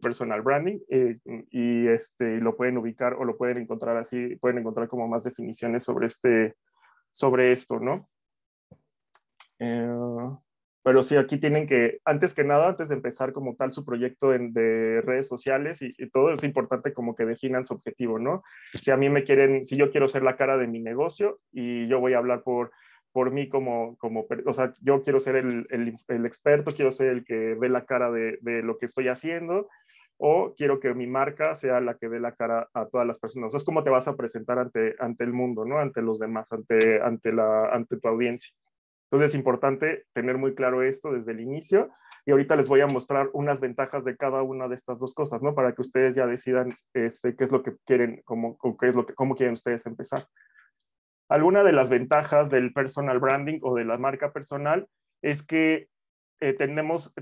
personal branding eh, y este, lo pueden ubicar o lo pueden encontrar así, pueden encontrar como más definiciones sobre, este, sobre esto, ¿no? Eh, pero sí, aquí tienen que, antes que nada, antes de empezar como tal su proyecto de redes sociales y, todo, es importante como que definan su objetivo, ¿no? Si a mí me quieren, si yo quiero ser la cara de mi negocio y yo voy a hablar por por mí como, como o sea, yo quiero ser el, el, experto, quiero ser el que ve la cara de, de lo que estoy haciendo o quiero que mi marca sea la que dé la cara a todas las personas. es como te vas a presentar ante, ante el mundo, ¿no? Ante los demás, ante, ante, la, ante tu audiencia. Entonces es importante tener muy claro esto desde el inicio y ahorita les voy a mostrar unas ventajas de cada una de estas dos cosas, ¿no? Para que ustedes ya decidan este, qué es lo que quieren, cómo, es lo que, cómo quieren ustedes empezar. Alguna de las ventajas del personal branding o de la marca personal es que eh, tenemos,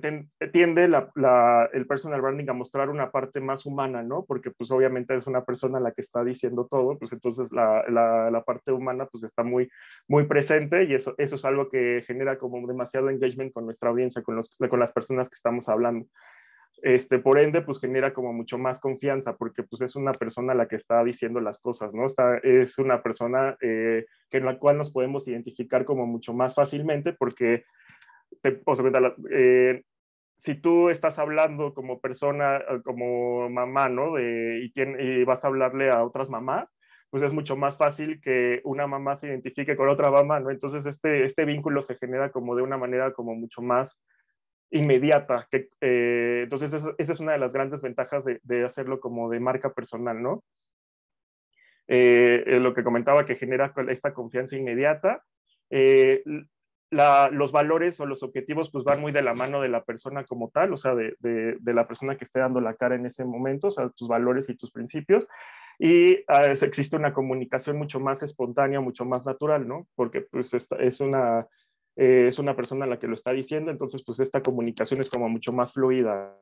tiende el personal branding a mostrar una parte más humana, ¿no? Porque pues obviamente es una persona la que está diciendo todo, pues entonces la, la parte humana pues está muy, muy presente y eso, eso es algo que genera como demasiado engagement con nuestra audiencia, con, con las personas que estamos hablando. Este, por ende, pues genera como mucho más confianza, porque pues es una persona la que está diciendo las cosas, ¿no? Está, es una persona eh, que en la cual nos podemos identificar como mucho más fácilmente, porque o sea, eh, si tú estás hablando como persona, eh, como mamá, ¿no? y, vas a hablarle a otras mamás, pues es mucho más fácil que una mamá se identifique con otra mamá, ¿no? Entonces este, este vínculo se genera como de una manera como mucho más inmediata. Que, eh, entonces esa, es una de las grandes ventajas de, hacerlo como de marca personal, ¿no? lo que comentaba que genera esta confianza inmediata los valores o los objetivos pues van muy de la mano de la persona como tal, o sea, de, la persona que esté dando la cara en ese momento, o sea, tus valores y tus principios y ah, existe una comunicación mucho más espontánea, mucho más natural, ¿no? Porque pues es, una, eh, es una persona la que lo está diciendo, entonces pues esta comunicación es como mucho más fluida,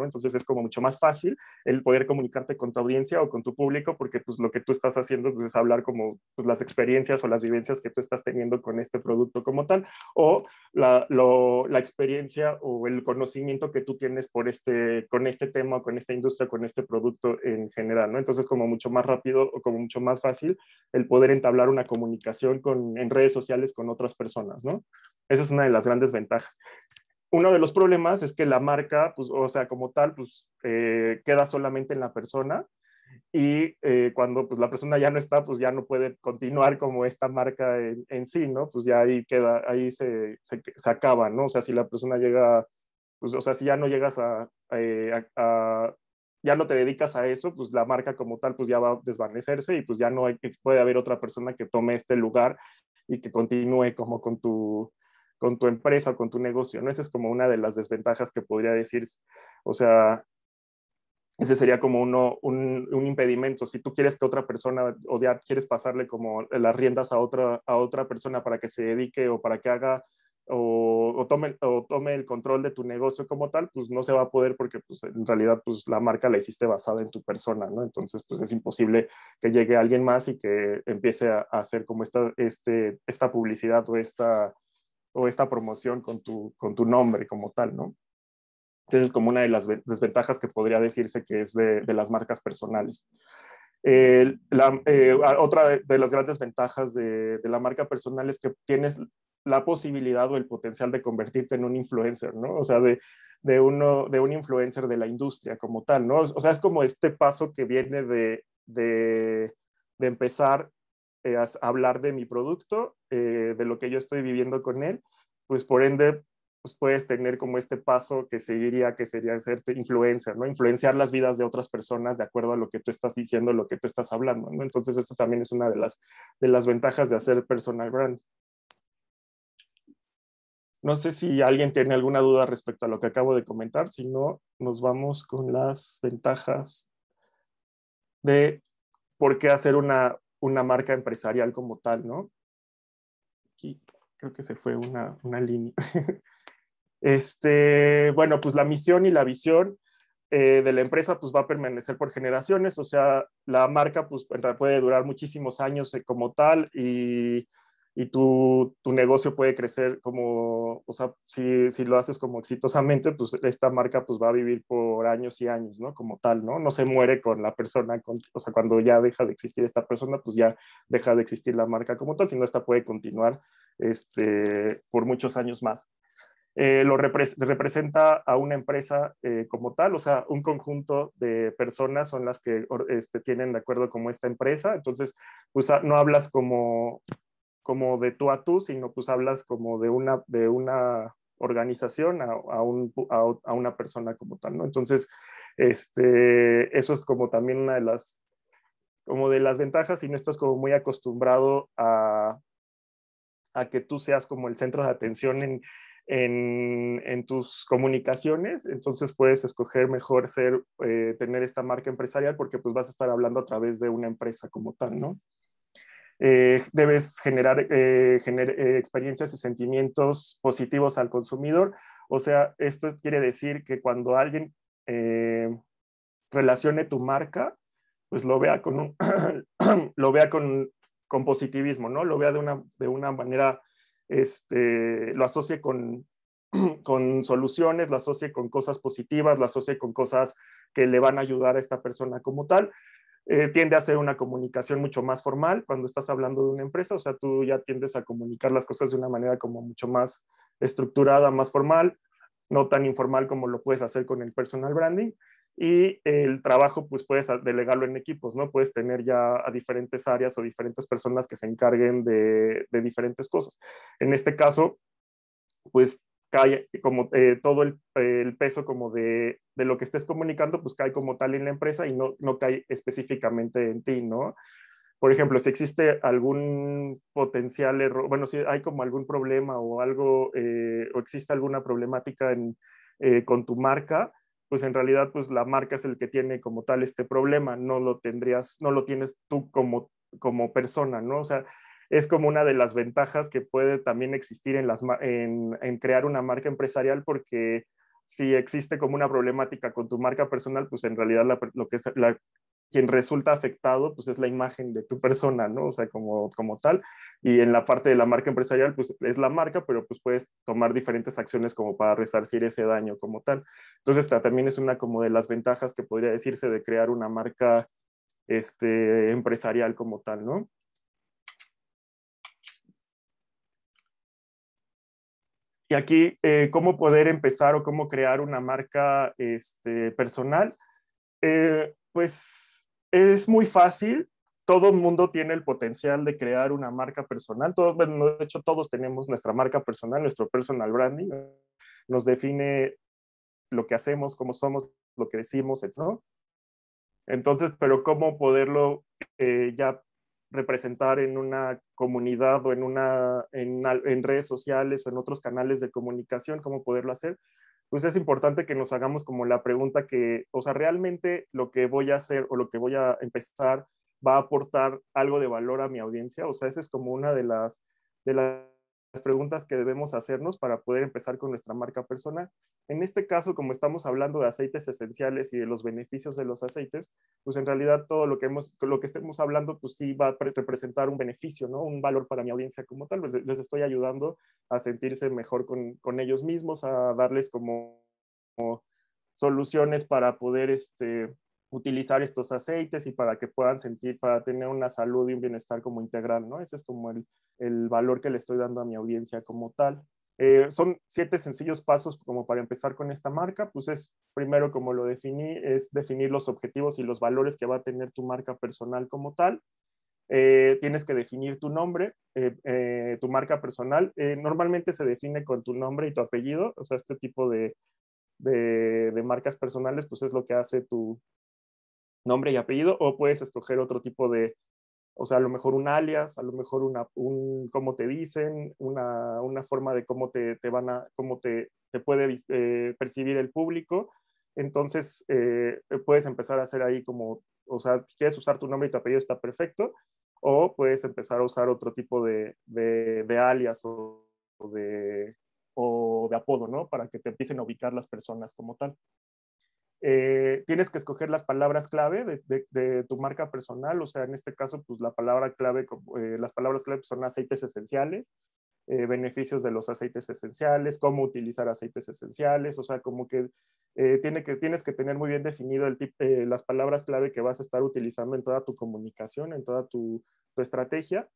entonces es como mucho más fácil el poder comunicarte con tu audiencia o con tu público porque pues lo que tú estás haciendo pues, es hablar como pues, las experiencias o las vivencias que tú estás teniendo con este producto como tal o la, experiencia o el conocimiento que tú tienes por este, con este tema, con esta industria, con este producto en general, ¿no? Entonces como mucho más rápido o como mucho más fácil el poder entablar una comunicación con, en redes sociales con otras personas, Esa es una de las grandes ventajas uno de los problemas es que la marca, pues, o sea, como tal, pues eh, queda solamente en la persona y eh, cuando pues, la persona ya no está, pues ya no puede continuar como esta marca en, sí, ¿no? Pues ya ahí queda, ahí se, se, acaba, ¿no? O sea, si la persona llega, pues, o sea, si ya no llegas eh, a, a, ya no te dedicas a eso, pues la marca como tal, pues ya va a desvanecerse y pues ya no hay, puede haber otra persona que tome este lugar y que continúe como con tu, con tu empresa o con tu negocio, ¿no? Esa es como una de las desventajas que podría decir, o sea, ese sería como uno, un, impedimento. Si tú quieres que otra persona, o quieres pasarle como las riendas a otra, a otra persona para que se dedique o para que haga o, tome, o tome el control de tu negocio como tal, pues no se va a poder porque pues, en realidad pues, la marca la hiciste basada en tu persona, ¿no? Entonces pues es imposible que llegue alguien más y que empiece a, hacer como esta, este, esta publicidad o esta o esta promoción con tu, con tu nombre como tal, ¿no? Entonces como una de las desventajas que podría decirse que es de, las marcas personales. Eh, otra de, las grandes ventajas de, la marca personal es que tienes la posibilidad o el potencial de convertirte en un influencer, ¿no? O sea, de, uno, de un influencer de la industria como tal, ¿no? O sea, es como este paso que viene de, de empezar eh, hablar de mi producto, eh, de lo que yo estoy viviendo con él, pues por ende pues puedes tener como este paso que seguiría, que sería hacerte influencia, ¿no? Influenciar las vidas de otras personas de acuerdo a lo que tú estás diciendo, lo que tú estás hablando, Entonces, eso también es una de las, de las ventajas de hacer personal brand. No sé si alguien tiene alguna duda respecto a lo que acabo de comentar, si no, nos vamos con las ventajas de por qué hacer una, una marca empresarial como tal, ¿no? Aquí creo que se fue una, línea. este, bueno, pues la misión y la visión eh, de la empresa pues va a permanecer por generaciones, o sea, la marca pues puede durar muchísimos años eh, como tal y y tu, tu negocio puede crecer como, o sea, si, si, lo haces como exitosamente, pues esta marca pues va a vivir por años y años, ¿no? Como tal, ¿no? No se muere con la persona, con, o sea, cuando ya deja de existir esta persona, pues ya deja de existir la marca como tal, sino esta puede continuar este, por muchos años más. Eh, lo representa a una empresa eh, como tal, o sea, un conjunto de personas son las que este, tienen de acuerdo como esta empresa, entonces, pues no hablas como como de tú a tú, sino pues hablas como de una, de una organización a, una persona como tal, ¿no? Entonces, este, eso es como también una de las, como de las ventajas si no estás como muy acostumbrado a, que tú seas como el centro de atención en, tus comunicaciones, entonces puedes escoger mejor ser, eh, tener esta marca empresarial porque pues vas a estar hablando a través de una empresa como tal, ¿no? Eh, debes generar, eh, eh, experiencias y sentimientos positivos al consumidor. O sea, esto quiere decir que cuando alguien relacione tu marca, pues lo vea con, lo vea con, positivismo, ¿no? Lo vea de una, manera, este, lo asocie con, con soluciones, lo asocie con cosas positivas, lo asocie con cosas que le van a ayudar a esta persona como tal. Eh, tiende a ser una comunicación mucho más formal cuando estás hablando de una empresa, o sea, tú ya tiendes a comunicar las cosas de una manera como mucho más estructurada, más formal, no tan informal como lo puedes hacer con el personal branding. Y el trabajo, pues puedes delegarlo en equipos, ¿no? Puedes tener ya a diferentes áreas o diferentes personas que se encarguen de, diferentes cosas. En este caso, pues cae como eh, todo el, peso como de de lo que estés comunicando, pues cae como tal en la empresa y no, no cae específicamente en ti, ¿no? Por ejemplo, si existe algún potencial error, bueno, si hay como algún problema o algo, eh, o existe alguna problemática eh, con tu marca, pues en realidad pues la marca es el que tiene como tal este problema, no lo tendrías, no lo tienes tú como, como persona, ¿no? O sea, es como una de las ventajas que puede también existir en, las, en crear una marca empresarial porque si existe como una problemática con tu marca personal, pues en realidad lo que es quien resulta afectado, pues es la imagen de tu persona, ¿no? O sea, como, como tal. Y en la parte de la marca empresarial, pues es la marca, pero pues puedes tomar diferentes acciones como para resarcir ese daño como tal. Entonces, también es una como de las ventajas que podría decirse de crear una marca este, empresarial como tal, ¿no? Y aquí, eh, cómo poder empezar o cómo crear una marca este, personal. Eh, pues es muy fácil. Todo el mundo tiene el potencial de crear una marca personal. Todos, de hecho, todos tenemos nuestra marca personal, nuestro personal branding. Nos define lo que hacemos, cómo somos, lo que decimos, etc. Entonces, pero cómo poderlo eh, ya representar en una comunidad o en, una, en, redes sociales o en otros canales de comunicación, cómo poderlo hacer, pues es importante que nos hagamos como la pregunta que, o sea, realmente lo que voy a hacer o lo que voy a empezar va a aportar algo de valor a mi audiencia, o sea, esa es como una de las, de las las preguntas que debemos hacernos para poder empezar con nuestra marca personal. En este caso, como estamos hablando de aceites esenciales y de los beneficios de los aceites, pues en realidad todo lo que, hemos, lo que estemos hablando, pues sí va a representar un beneficio, ¿no? Un valor para mi audiencia como tal. Les estoy ayudando a sentirse mejor con, con ellos mismos, a darles como, como soluciones para poder este, utilizar estos aceites y para que puedan sentir, para tener una salud y un bienestar como integral, ¿no? Ese es como el, el valor que le estoy dando a mi audiencia como tal. Eh, son siete sencillos pasos como para empezar con esta marca, pues es primero como lo definí, es definir los objetivos y los valores que va a tener tu marca personal como tal. Eh, tienes que definir tu nombre, eh, tu marca personal. normalmente se define con tu nombre y tu apellido, o sea, este tipo de, de marcas personales, pues es lo que hace tu, nombre y apellido, o puedes escoger otro tipo de o sea, a lo mejor un alias, a lo mejor una, un cómo te dicen, una, una forma de cómo te, te, van a, cómo te, puede eh, percibir el público. Entonces, eh, eh, puedes empezar a hacer ahí como, o sea, si quieres usar tu nombre y tu apellido está perfecto, o puedes empezar a usar otro tipo de, de, de alias de, o de apodo, ¿no? Para que te empiecen a ubicar las personas como tal. Eh, tienes que escoger las palabras clave de, tu marca personal, o sea, en este caso, pues la palabra clave, eh, las palabras clave pues, son aceites esenciales, eh, beneficios de los aceites esenciales, cómo utilizar aceites esenciales, o sea, como que, tiene que tienes que tener muy bien definido el las palabras clave que vas a estar utilizando en toda tu comunicación, en toda tu estrategia,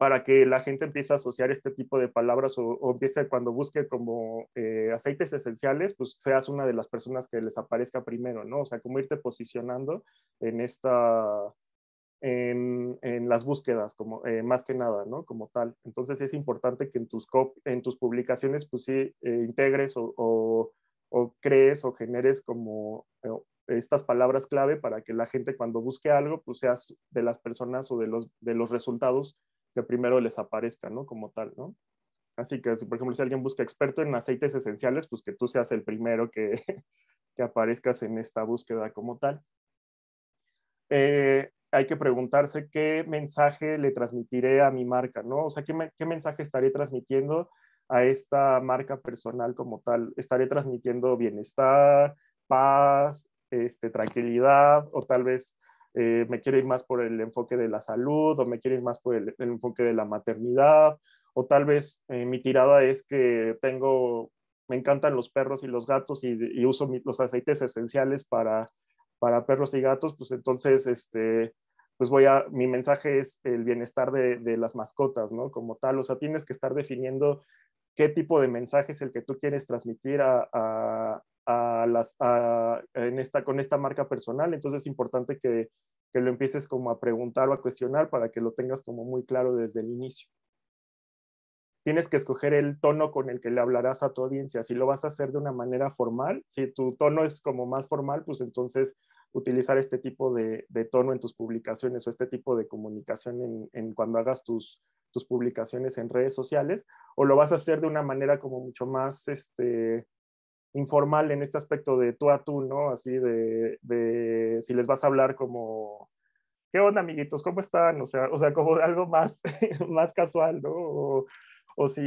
para que la gente empiece a asociar este tipo de palabras o, empiece cuando busque como eh, aceites esenciales, pues seas una de las personas que les aparezca primero, ¿no? O sea, como irte posicionando en esta, en, las búsquedas, como eh, más que nada, ¿no? Como tal. Entonces es importante que en tus, en tus publicaciones, pues sí, eh, integres o, crees o generes como estas palabras clave para que la gente cuando busque algo, pues seas de las personas o de los, de los resultados que primero les aparezca, ¿no? Como tal, ¿no? Así que, por ejemplo, si alguien busca experto en aceites esenciales, pues que tú seas el primero que, aparezcas en esta búsqueda como tal. Eh, hay que preguntarse qué mensaje le transmitiré a mi marca, ¿no? O sea, ¿qué, mensaje estaré transmitiendo a esta marca personal como tal? ¿Estaré transmitiendo bienestar, paz, este, tranquilidad o tal vez eh, me quiero ir más por el enfoque de la salud o me quiero ir más por el, enfoque de la maternidad o tal vez eh, mi tirada es que tengo, me encantan los perros y los gatos y, uso los aceites esenciales para, perros y gatos, pues entonces, este, pues voy a, mi mensaje es el bienestar de, las mascotas, ¿no? Como tal, o sea, tienes que estar definiendo qué tipo de mensaje es el que tú quieres transmitir a, en esta, con esta marca personal. Entonces es importante que, lo empieces como a preguntar o a cuestionar para que lo tengas como muy claro desde el inicio. Tienes que escoger el tono con el que le hablarás a tu audiencia. Si lo vas a hacer de una manera formal, si tu tono es como más formal, pues entonces utilizar este tipo de, tono en tus publicaciones o este tipo de comunicación en, cuando hagas tus, tus publicaciones en redes sociales o lo vas a hacer de una manera como mucho más este, informal en este aspecto de tú a tú, ¿no? Así de, de si les vas a hablar como, ¿qué onda, amiguitos? ¿Cómo están? O sea, o sea como algo más, más casual, ¿no? O, si,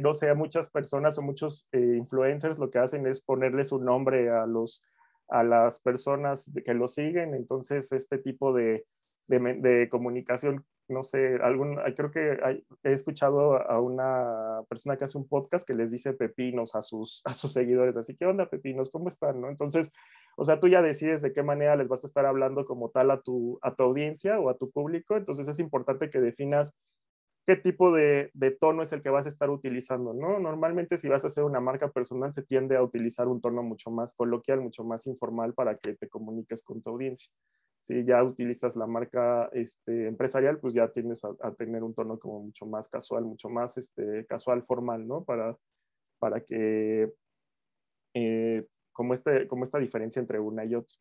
no sé, muchas personas o muchos eh, influencers lo que hacen es ponerle su nombre a, los, a las personas que lo siguen. Entonces, este tipo de, de comunicación no sé, algún, ah, creo que he escuchado a una persona que hace un podcast que les dice pepinos a sus, a sus seguidores, así, que onda pepinos? ¿Cómo están? Entonces, o sea, tú ya decides de qué manera les vas a estar hablando como tal a tu, a tu audiencia o a tu público, entonces es importante que definas qué tipo de, tono es el que vas a estar utilizando, ¿no? Normalmente si vas a hacer una marca personal se tiende a utilizar un tono mucho más coloquial, mucho más informal para que te comuniques con tu audiencia. Si ya utilizas la marca este, empresarial, pues ya tienes a, tener un tono como mucho más casual, mucho más este, casual, formal, ¿no? Para, para que, eh, como, este, como esta diferencia entre una y otra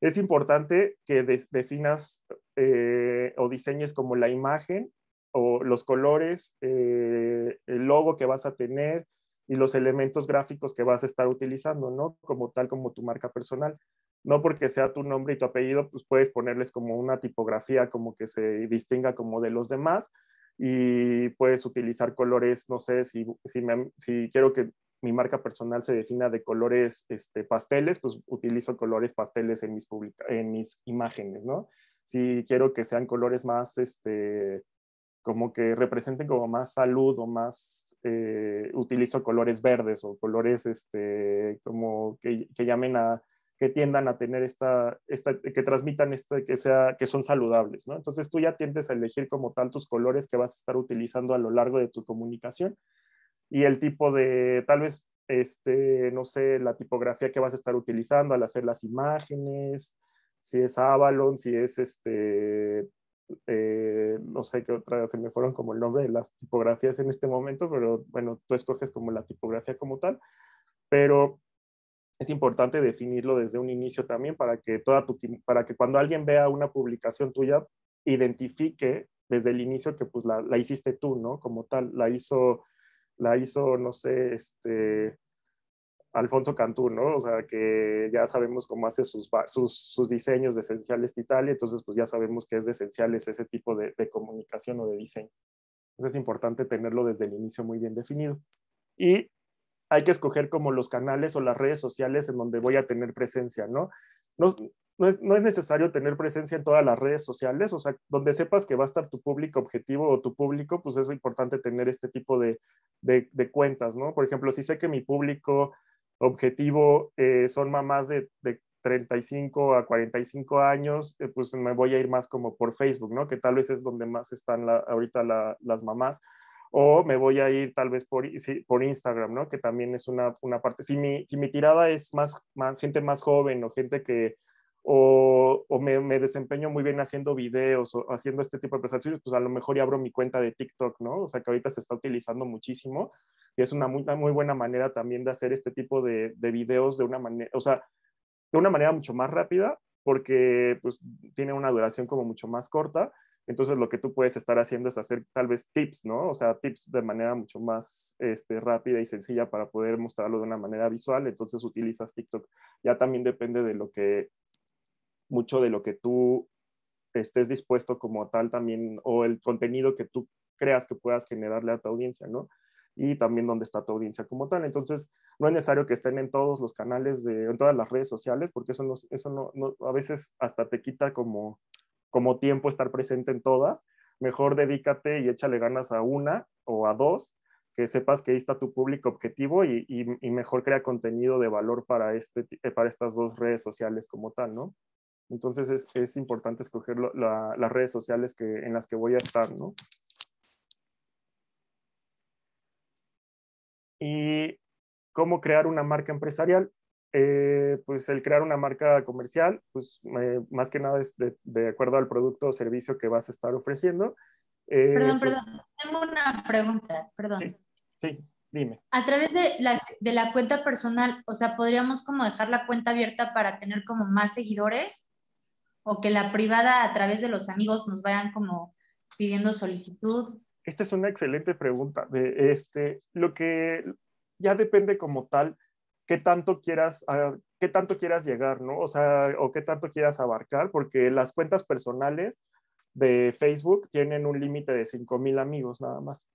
es importante que definas eh, o diseñes como la imagen o los colores, eh, el logo que vas a tener y los elementos gráficos que vas a estar utilizando, ¿no? Como tal como tu marca personal. No porque sea tu nombre y tu apellido, pues puedes ponerles como una tipografía como que se distinga como de los demás y puedes utilizar colores, no sé, si, si, si quiero que mi marca personal se defina de colores este, pasteles, pues utilizo colores pasteles en mis, en mis imágenes, ¿no? Si quiero que sean colores más este, como que representen como más salud o más eh, utilizo colores verdes o colores este, como que, que, llamen a, que tiendan a tener esta, esta que transmitan este que, sea, que son saludables, ¿no? Entonces tú ya tiendes a elegir como tantos colores que vas a estar utilizando a lo largo de tu comunicación y el tipo de, tal vez, este, no sé, la tipografía que vas a estar utilizando al hacer las imágenes, si es Avalon, si es este, eh, no sé qué otra, se me fueron como el nombre de las tipografías en este momento, pero bueno, tú escoges como la tipografía como tal, pero es importante definirlo desde un inicio también para que, toda tu, para que cuando alguien vea una publicación tuya, identifique desde el inicio que pues la, la hiciste tú, ¿no? Como tal, la hizo, la hizo, no sé, este, Alfonso Cantú, ¿no? O sea, que ya sabemos cómo hace sus, sus, diseños de esenciales Italia, entonces pues ya sabemos que es de esenciales ese tipo de, de comunicación o de diseño. Entonces es importante tenerlo desde el inicio muy bien definido. Y hay que escoger como los canales o las redes sociales en donde voy a tener presencia, ¿no? No, no, es, no, es, necesario tener presencia en todas las redes sociales, o sea, donde sepas que va a estar tu público objetivo o tu público, pues es importante tener este tipo de, de, de cuentas, ¿no? Por ejemplo, si sé que mi público objetivo eh, son mamás de, de, 35 a 45 años, eh, pues me voy a ir más como por Facebook, ¿no? Que tal vez es donde más están ahorita las mamás. O me voy a ir tal vez por, por Instagram, ¿no? Que también es una, una parte. Si mi, mi tirada es más, más gente más joven o gente que, o, me, desempeño muy bien haciendo videos o haciendo este tipo de presentaciones, pues a lo mejor ya abro mi cuenta de TikTok, ¿no? O sea, que ahorita se está utilizando muchísimo y es una muy, muy buena manera también de hacer este tipo de, de videos de una manera, o sea, de una manera mucho más rápida porque pues tiene una duración como mucho más corta. Entonces lo que tú puedes estar haciendo es hacer tal vez tips, ¿no? O sea, tips de manera mucho más este, rápida y sencilla para poder mostrarlo de una manera visual. Entonces utilizas TikTok. Ya también depende de lo que mucho de lo que tú estés dispuesto como tal también, o el contenido que tú creas que puedas generarle a tu audiencia, ¿no? Y también dónde está tu audiencia como tal. Entonces, no es necesario que estén en todos los canales, de, en todas las redes sociales, porque eso, no, eso a veces hasta te quita como, tiempo estar presente en todas. Mejor dedícate y échale ganas a una o a dos, que sepas que ahí está tu público objetivo y, mejor crea contenido de valor para, este, eh, para estas dos redes sociales como tal, ¿no? Entonces es, es importante escoger las redes sociales que, en las que voy a estar, ¿no? Y cómo crear una marca empresarial. Eh, pues el crear una marca comercial, pues eh, más que nada es de, acuerdo al producto o servicio que vas a estar ofreciendo. Eh, perdón, pues perdón, tengo una pregunta, perdón. Sí, dime. A través de la, de la cuenta personal, o sea, ¿podríamos como dejar la cuenta abierta para tener como más seguidores? o que la privada a través de los amigos nos vayan como pidiendo solicitud? Esta es una excelente pregunta. De este, lo que ya depende como tal qué tanto quieras ah, qué tanto quieras llegar, ¿no? O sea, o qué tanto quieras abarcar, porque las cuentas personales de Facebook tienen un límite de 5000 amigos nada más.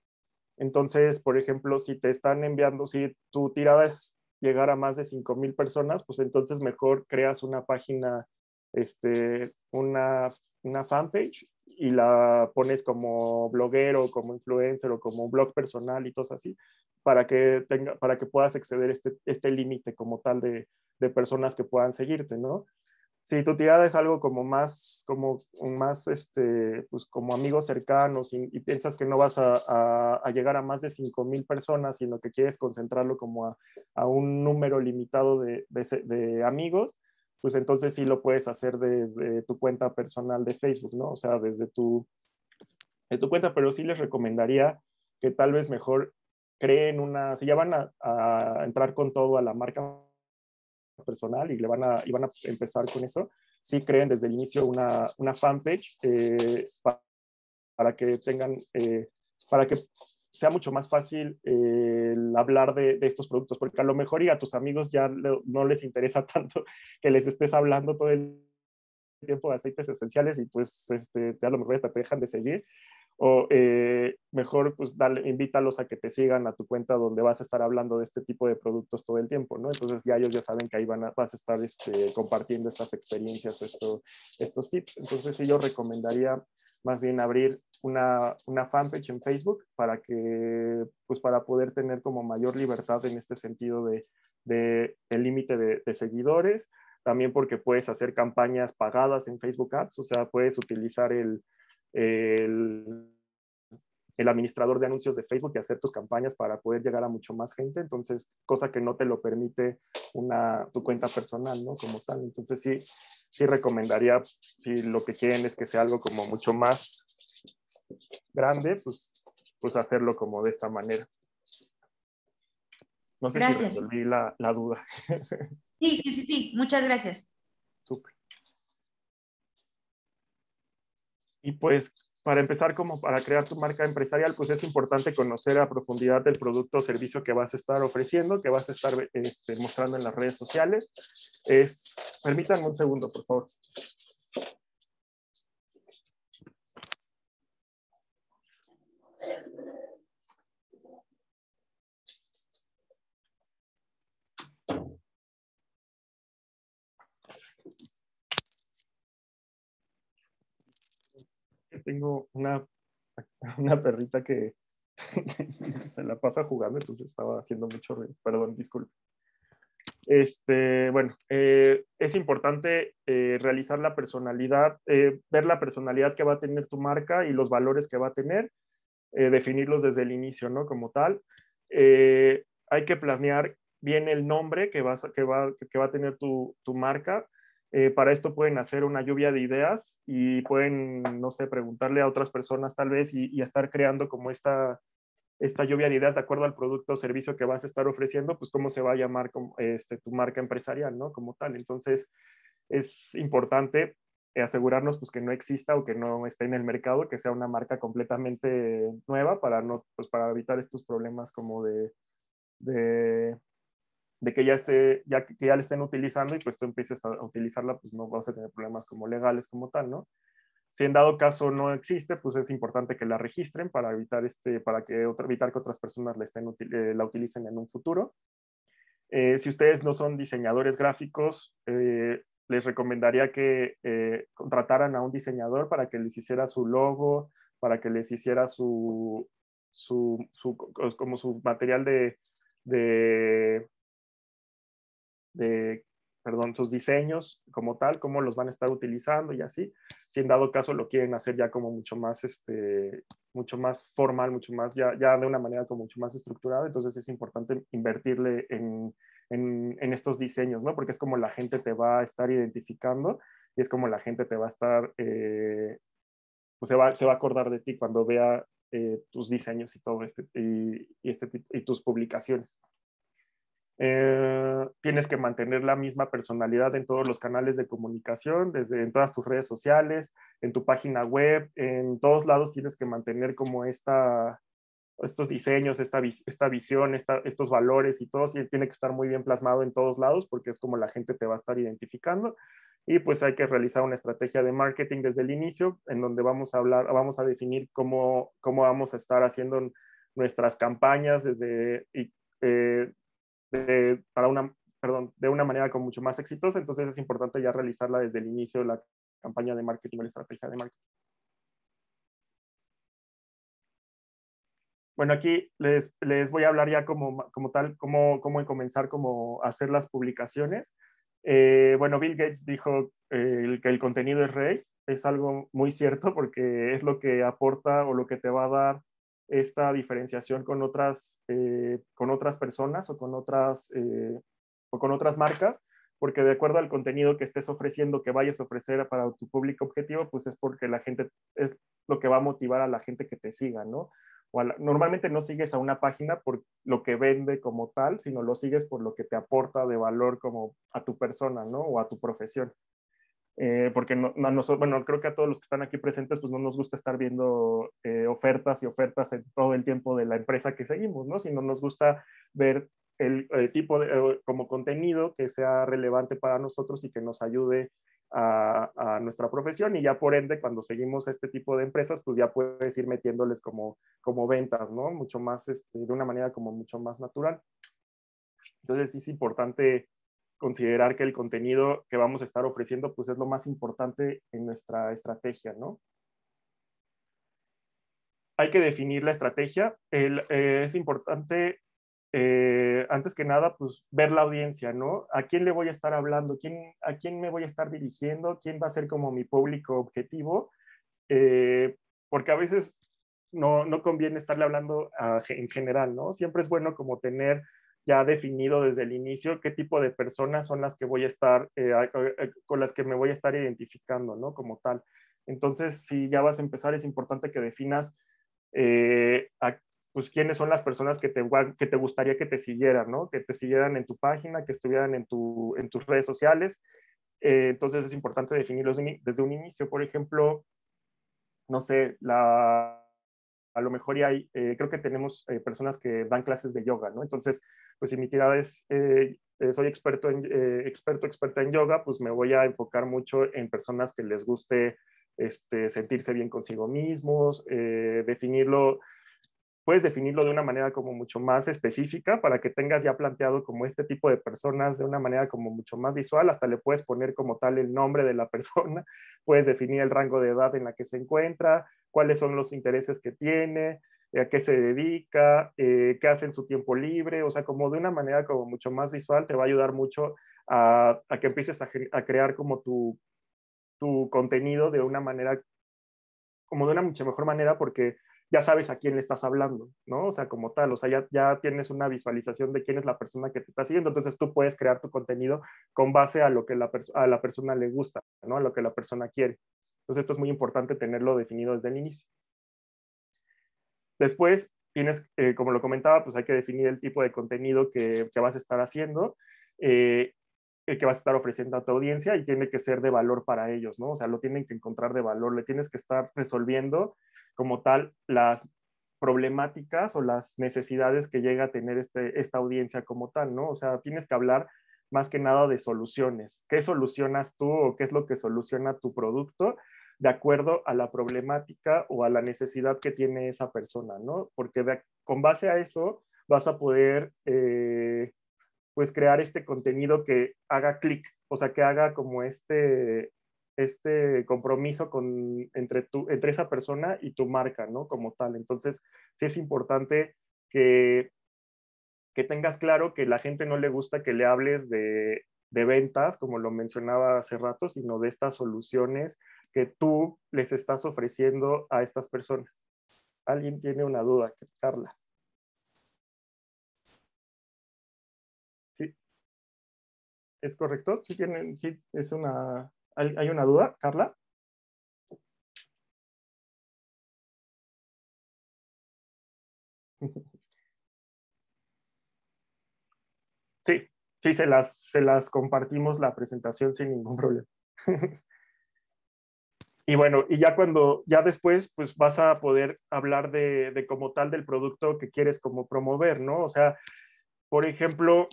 Entonces, por ejemplo, si te están enviando, si tu tirada es llegar a más de 5000 personas, pues entonces mejor creas una página este, una, una fanpage y la pones como bloguero, como influencer o como blog personal y todo así, para que, tenga, para que puedas exceder este, este límite como tal de, personas que puedan seguirte, ¿no? Si tu tirada es algo como más, como más, este, pues como amigos cercanos y, piensas que no vas a, llegar a más de 5.000 personas, sino que quieres concentrarlo como a, un número limitado de, de amigos, pues entonces sí lo puedes hacer desde tu cuenta personal de Facebook, ¿no? O sea, desde tu, tu cuenta, pero sí les recomendaría que tal vez mejor creen una, si ya van a, entrar con todo a la marca personal y, le van a, y van a empezar con eso, sí creen desde el inicio una, una fanpage eh, para, que tengan, eh, para que sea mucho más fácil eh, hablar de, estos productos, porque a lo mejor y a tus amigos ya no, les interesa tanto que les estés hablando todo el tiempo de aceites esenciales y pues este, a lo mejor hasta te dejan de seguir. O eh, mejor, pues dale, invítalos a que te sigan a tu cuenta donde vas a estar hablando de este tipo de productos todo el tiempo, ¿no? Entonces ya ellos ya saben que ahí van vas a estar este, compartiendo estas experiencias estos tips. Entonces sí, yo recomendaría más bien abrir una, una, fanpage en Facebook para que, pues para poder tener como mayor libertad en este sentido de, el límite de, seguidores, también porque puedes hacer campañas pagadas en Facebook Ads, o sea, puedes utilizar el el administrador de anuncios de Facebook y hacer tus campañas para poder llegar a mucho más gente. Entonces, cosa que no te lo permite una, tu cuenta personal, ¿no? Como tal. Entonces, sí, sí recomendaría, si lo que quieren es que sea algo como mucho más grande, pues, pues hacerlo como de esta manera. No sé gracias. si resolví la, la duda. Sí, sí, sí, sí. Muchas gracias. Súper. Y pues para empezar, como para crear tu marca empresarial, pues es importante conocer a profundidad el producto o servicio que vas a estar ofreciendo, que vas a estar este, mostrando en las redes sociales. permítanme un segundo, por favor. tengo una, perrita que se la pasa jugando, entonces estaba haciendo mucho ruido. Perdón, disculpe. Este, bueno, eh, es importante eh, realizar la personalidad, eh, ver la personalidad que va a tener tu marca y los valores que va a tener, definirlos desde el inicio, ¿no? Como tal. hay que planear bien el nombre que, vas, que, va, que va a tener tu, tu marca, eh, para esto pueden hacer una lluvia de ideas y pueden, no sé, preguntarle a otras personas tal vez y, estar creando como esta, esta lluvia de ideas de acuerdo al producto o servicio que vas a estar ofreciendo, pues cómo se va a llamar este, tu marca empresarial, ¿no? Como tal. Entonces, es importante asegurarnos pues que no exista o que no esté en el mercado, que sea una marca completamente nueva para, no, pues, para evitar estos problemas como de de que ya esté, ya que ya le estén utilizando y pues tú empieces a utilizarla, pues no vas a tener problemas como legales como tal, ¿no? Si en dado caso no existe, pues es importante que la registren para evitar este, para que evitar que otras personas la estén eh, la utilicen en un futuro. Eh, si ustedes no son diseñadores gráficos, eh, les recomendaría que contrataran a un diseñador para que les hiciera su logo, para que les hiciera su, su, su como su material de de, perdón, sus diseños como tal, cómo los van a estar utilizando y así. Si en dado caso lo quieren hacer ya como mucho más, este, mucho más formal, mucho más, ya, ya de una manera como mucho más estructurada, entonces es importante invertirle en, estos diseños, ¿no? Porque es como la gente te va a estar identificando y es como la gente te va a estar, eh, pues se va, a acordar de ti cuando vea eh, tus diseños y todo este, este, y tus publicaciones. Eh, tienes que mantener la misma personalidad en todos los canales de comunicación, desde en todas tus redes sociales, en tu página web, en todos lados tienes que mantener como esta, estos diseños, esta, esta visión, estos valores y todo, y tiene que estar muy bien plasmado en todos lados porque es como la gente te va a estar identificando. Y pues hay que realizar una estrategia de marketing desde el inicio, en donde vamos a hablar, vamos a definir cómo, cómo vamos a estar haciendo nuestras campañas desde, eh, de, para una, perdón, de una manera con mucho más exitosa, entonces es importante ya realizarla desde el inicio de la campaña de marketing o la estrategia de marketing. Bueno, aquí les, voy a hablar ya como, como tal, cómo, comenzar, cómo hacer las publicaciones. Eh, bueno, Bill Gates dijo eh, que el contenido es rey, es algo muy cierto porque es lo que aporta o lo que te va a dar esta diferenciación con otras, eh, con otras personas o con otras, eh, con otras marcas, porque de acuerdo al contenido que estés ofreciendo, que vayas a ofrecer para tu público objetivo, pues es porque la gente es lo que va a motivar a la gente que te siga, ¿no? normalmente no sigues a una página por lo que vende como tal, sino lo sigues por lo que te aporta de valor como a tu persona, ¿no? O a tu profesión. Eh, porque nosotros, bueno, creo que a todos los que están aquí presentes, pues no nos gusta estar viendo eh, ofertas y ofertas en todo el tiempo de la empresa que seguimos, ¿no? Sino nos gusta ver el, tipo de, eh, como contenido que sea relevante para nosotros y que nos ayude a, nuestra profesión y ya por ende cuando seguimos este tipo de empresas pues ya puedes ir metiéndoles como, como ventas, ¿no? Mucho más, este, de una manera como mucho más natural. Entonces sí es importante considerar que el contenido que vamos a estar ofreciendo pues es lo más importante en nuestra estrategia, ¿no? Hay que definir la estrategia. Eh, es importante, eh, antes que nada, pues ver la audiencia, ¿no? ¿A quién le voy a estar hablando? ¿Quién, ¿A quién me voy a estar dirigiendo? ¿Quién va a ser como mi público objetivo? Eh, porque a veces no, conviene estarle hablando en general, ¿no? Siempre es bueno como tener ya definido desde el inicio qué tipo de personas son las que voy a estar, eh, eh, con las que me voy a estar identificando, ¿no? Como tal. Entonces, si ya vas a empezar, es importante que definas eh, pues, quiénes son las personas que te, que te gustaría que te siguieran, ¿no? Que te siguieran en tu página, que estuvieran en, tu, en tus redes sociales. entonces, es importante definirlos desde un inicio. Por ejemplo, no sé, la, a lo mejor ya hay, creo que tenemos personas que dan clases de yoga, ¿no? Entonces, pues si mi tirada es, eh, soy experto, en, eh, experto, experta en yoga, pues me voy a enfocar mucho en personas que les guste este, sentirse bien consigo mismos, eh, definirlo, puedes definirlo de una manera como mucho más específica para que tengas ya planteado como este tipo de personas de una manera como mucho más visual, hasta le puedes poner como tal el nombre de la persona, puedes definir el rango de edad en la que se encuentra, cuáles son los intereses que tiene, eh, a qué se dedica, eh, qué hace en su tiempo libre, o sea, como de una manera como mucho más visual, te va a ayudar mucho a, que empieces a, crear como tu, contenido de una manera, como de una mucho mejor manera, porque ya sabes a quién le estás hablando, ¿no? O sea, como tal, o sea, ya, ya tienes una visualización de quién es la persona que te está siguiendo, entonces tú puedes crear tu contenido con base a lo que la, a la persona le gusta, ¿no? A lo que la persona quiere. Entonces esto es muy importante tenerlo definido desde el inicio. Después, tienes, eh, como lo comentaba, pues hay que definir el tipo de contenido que, que vas a estar haciendo, eh, eh, que vas a estar ofreciendo a tu audiencia y tiene que ser de valor para ellos, ¿no? O sea, lo tienen que encontrar de valor, le tienes que estar resolviendo como tal las problemáticas o las necesidades que llega a tener este, esta audiencia como tal, ¿no? O sea, tienes que hablar más que nada de soluciones. ¿Qué solucionas tú o qué es lo que soluciona tu producto? de acuerdo a la problemática o a la necesidad que tiene esa persona, ¿no? Porque con base a eso vas a poder, eh, pues, crear este contenido que haga clic, o sea, que haga como este, este compromiso entre, tu, entre esa persona y tu marca, ¿no? Como tal. Entonces, sí es importante que, tengas claro que la gente no le gusta que le hables de, de ventas, como lo mencionaba hace rato, sino de estas soluciones que tú les estás ofreciendo a estas personas. ¿Alguien tiene una duda? Carla. ¿Sí? ¿Es correcto? ¿Sí tienen, es una, ¿Hay una duda, Carla? Sí, sí, se las, se las compartimos la presentación sin ningún problema. y bueno, y ya cuando, ya después, pues vas a poder hablar de, de, como tal del producto que quieres como promover, ¿no? O sea, por ejemplo,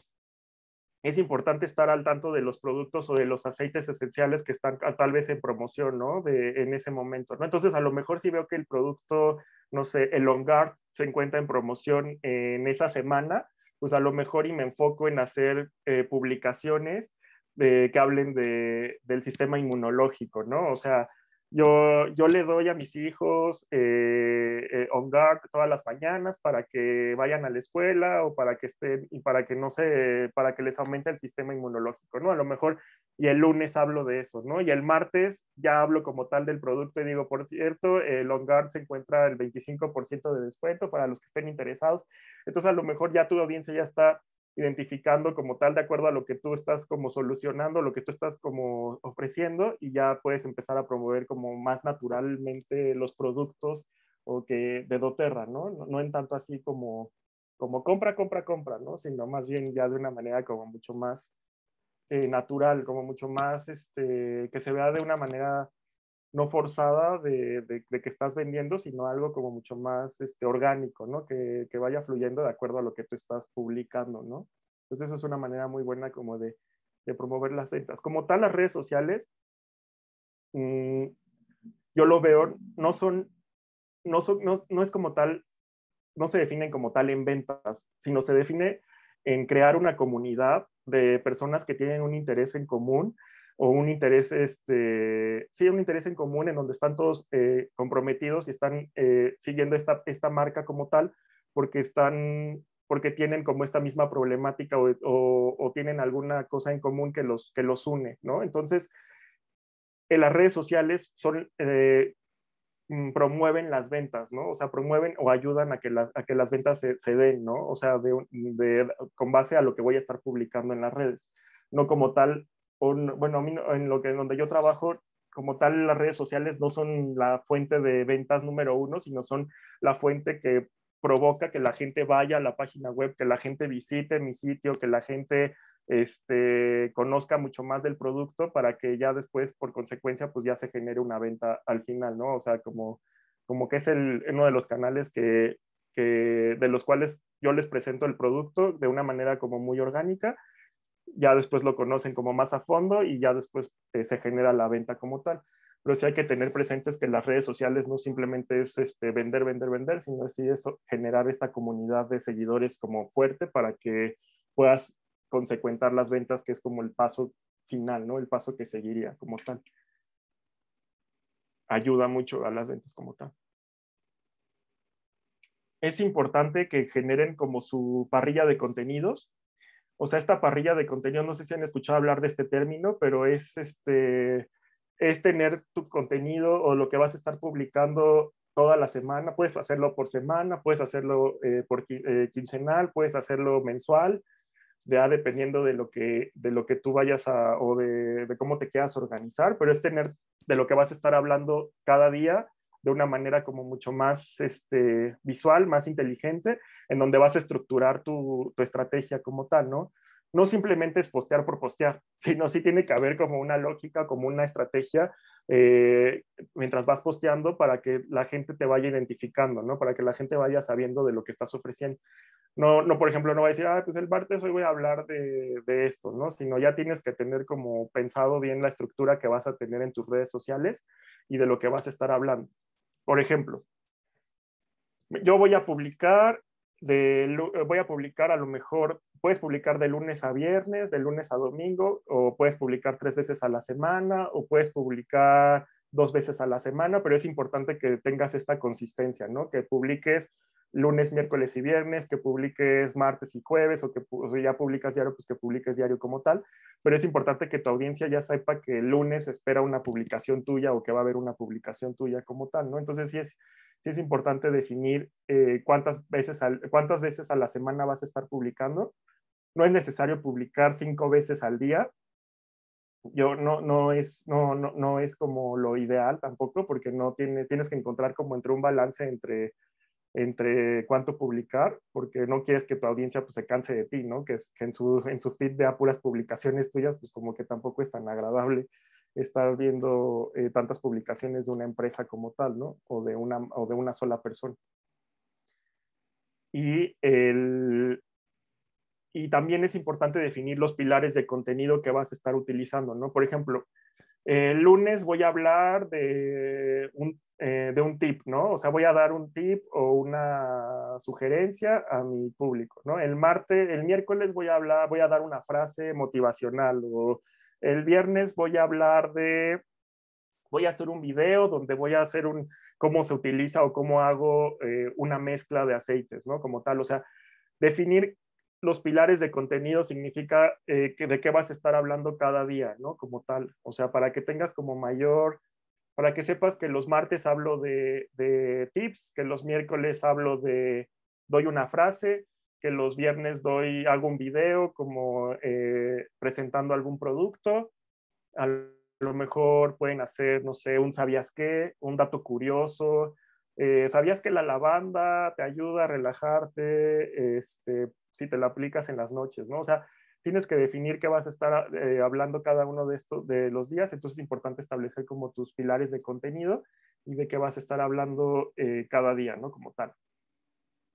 es importante estar al tanto de los productos o de los aceites esenciales que están tal vez en promoción, ¿no? De, en ese momento, ¿no? Entonces, a lo mejor si veo que el producto, no sé, el Longar se encuentra en promoción en esa semana, pues a lo mejor y me enfoco en hacer eh, publicaciones eh, que hablen de, del sistema inmunológico, ¿no? O sea, yo, le doy a mis hijos eh, eh todas las mañanas para que vayan a la escuela o para que estén y para que no se, para que les aumente el sistema inmunológico, ¿no? A lo mejor y el lunes hablo de eso, ¿no? Y el martes ya hablo como tal del producto y digo, por cierto, el Ongard se encuentra el 25% de descuento para los que estén interesados. Entonces a lo mejor ya tu audiencia ya está identificando como tal de acuerdo a lo que tú estás como solucionando, lo que tú estás como ofreciendo y ya puedes empezar a promover como más naturalmente los productos o que de doTERRA, ¿no? ¿no? en tanto así como, como compra, compra, compra, ¿no? Sino más bien ya de una manera como mucho más eh, natural, como mucho más, este, que se vea de una manera no forzada de, que estás vendiendo, sino algo como mucho más este, orgánico, ¿no? Que, vaya fluyendo de acuerdo a lo que tú estás publicando, ¿no? Entonces eso es una manera muy buena como de, promover las ventas. Como tal, las redes sociales, mm, yo lo veo, no son, no, son no es como tal, no se definen como tal en ventas, sino se define en crear una comunidad de personas que tienen un interés en común o un interés, este, sí, un interés en común en donde están todos eh, comprometidos y están eh, siguiendo esta, esta marca como tal, porque están porque tienen como esta misma problemática o, o, tienen alguna cosa en común que los, que los une, ¿no? Entonces, en las redes sociales son, eh, mm, promueven las ventas, ¿no? O sea, promueven o ayudan a que las, a que las ventas se, se den, ¿no? O sea, de, de, con base a lo que voy a estar publicando en las redes, no como tal bueno, en lo que en donde yo trabajo, como tal, las redes sociales no son la fuente de ventas número uno, sino son la fuente que provoca que la gente vaya a la página web, que la gente visite mi sitio, que la gente este, conozca mucho más del producto para que ya después, por consecuencia, pues ya se genere una venta al final, ¿no? O sea, como, que es uno de los canales que, de los cuales yo les presento el producto de una manera como muy orgánica ya después lo conocen como más a fondo y ya después eh, se genera la venta como tal. Pero sí hay que tener presentes que las redes sociales no simplemente es este, vender, vender, vender, sino sí eso generar esta comunidad de seguidores como fuerte para que puedas consecuentar las ventas, que es como el paso final, ¿no? El paso que seguiría como tal. Ayuda mucho a las ventas como tal es importante que generen como su parrilla de contenidos o sea, esta parrilla de contenido, no sé si han escuchado hablar de este término, pero es, este, es tener tu contenido o lo que vas a estar publicando toda la semana, puedes hacerlo por semana, puedes hacerlo eh, por eh, quincenal, puedes hacerlo mensual, ya dependiendo de lo que, de lo que tú vayas a, o de, de cómo te quieras organizar, pero es tener de lo que vas a estar hablando cada día de una manera como mucho más este, visual, más inteligente, en donde vas a estructurar tu, estrategia como tal, ¿no? no simplemente es postear por postear, sino sí tiene que haber como una lógica, como una estrategia eh, mientras vas posteando para que la gente te vaya identificando, ¿no? Para que la gente vaya sabiendo de lo que estás ofreciendo. No, no por ejemplo, no va a decir, ah, pues el martes hoy voy a hablar de, de esto, ¿no? Sino ya tienes que tener como pensado bien la estructura que vas a tener en tus redes sociales y de lo que vas a estar hablando. Por ejemplo, yo voy a publicar de, eh, voy a publicar a lo mejor, puedes publicar de lunes a viernes, de lunes a domingo, o puedes publicar tres veces a la semana, o puedes publicar dos veces a la semana, pero es importante que tengas esta consistencia, ¿no? Que publiques lunes, miércoles y viernes, que publiques martes y jueves, o que ya publicas diario, pues que publiques diario como tal. Pero es importante que tu audiencia ya sepa que el lunes espera una publicación tuya o que va a haber una publicación tuya como tal, ¿no? Entonces sí es, sí es importante definir eh, cuántas, veces cuántas veces a la semana vas a estar publicando. No es necesario publicar cinco veces al día. Yo no, no, es, no, es como lo ideal tampoco, porque no tiene, tienes que encontrar como entre un balance entre entre cuánto publicar, porque no quieres que tu audiencia pues, se canse de ti, ¿no? Que, en, su, feed vea puras publicaciones tuyas, pues como que tampoco es tan agradable estar viendo eh, tantas publicaciones de una empresa como tal, ¿no? O de una, o de una sola persona. Y, el, y también es importante definir los pilares de contenido que vas a estar utilizando, ¿no? Por ejemplo, el lunes voy a hablar de un eh, de un tip, ¿no? O sea, voy a dar un tip o una sugerencia a mi público, ¿no? El martes, el miércoles voy a hablar, voy a dar una frase motivacional o el viernes voy a hablar de, voy a hacer un video donde voy a hacer un, cómo se utiliza o cómo hago eh, una mezcla de aceites, ¿no? Como tal, o sea, definir los pilares de contenido significa eh, que de qué vas a estar hablando cada día, ¿no? Como tal, o sea, para que tengas como mayor para que sepas que los martes hablo de, tips, que los miércoles hablo de, doy una frase, que los viernes doy, algún video como eh, presentando algún producto. A lo mejor pueden hacer, no sé, un sabías qué, un dato curioso. Eh, ¿Sabías que la lavanda te ayuda a relajarte este, si te la aplicas en las noches? ¿no? O sea, tienes que definir qué vas a estar ah, eh, hablando cada uno de estos de los días, entonces es importante establecer como tus pilares de contenido y de qué vas a estar hablando eh, cada día, ¿no? Como tal.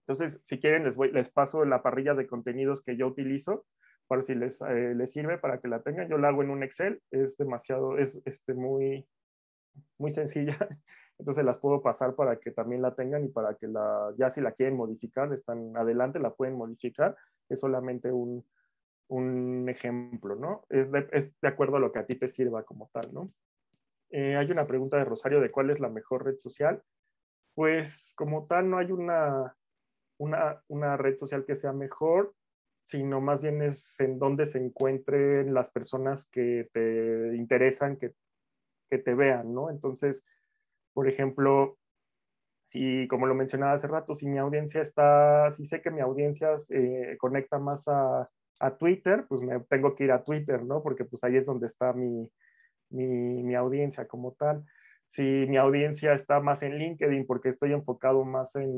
Entonces, si quieren, les, voy, les paso la parrilla de contenidos que yo utilizo para si les, eh, les sirve para que la tengan. Yo la hago en un Excel, es demasiado, es este, muy, muy sencilla. Entonces las puedo pasar para que también la tengan y para que la, ya si la quieren modificar, están adelante, la pueden modificar. Es solamente un, un ejemplo, ¿no? Es de, acuerdo a lo que a ti te sirva como tal, ¿no? Eh, hay una pregunta de Rosario de cuál es la mejor red social. Pues como tal no hay una, una, red social que sea mejor, sino más bien es en donde se encuentren las personas que te interesan, que, te vean, ¿no? Entonces, por ejemplo, si, como lo mencionaba hace rato, si mi audiencia está, si sé que mi audiencia eh, conecta más a, a Twitter, pues me tengo que ir a Twitter, ¿no? Porque pues ahí es donde está mi, audiencia como tal. Si mi audiencia está más en LinkedIn, porque estoy enfocado más en,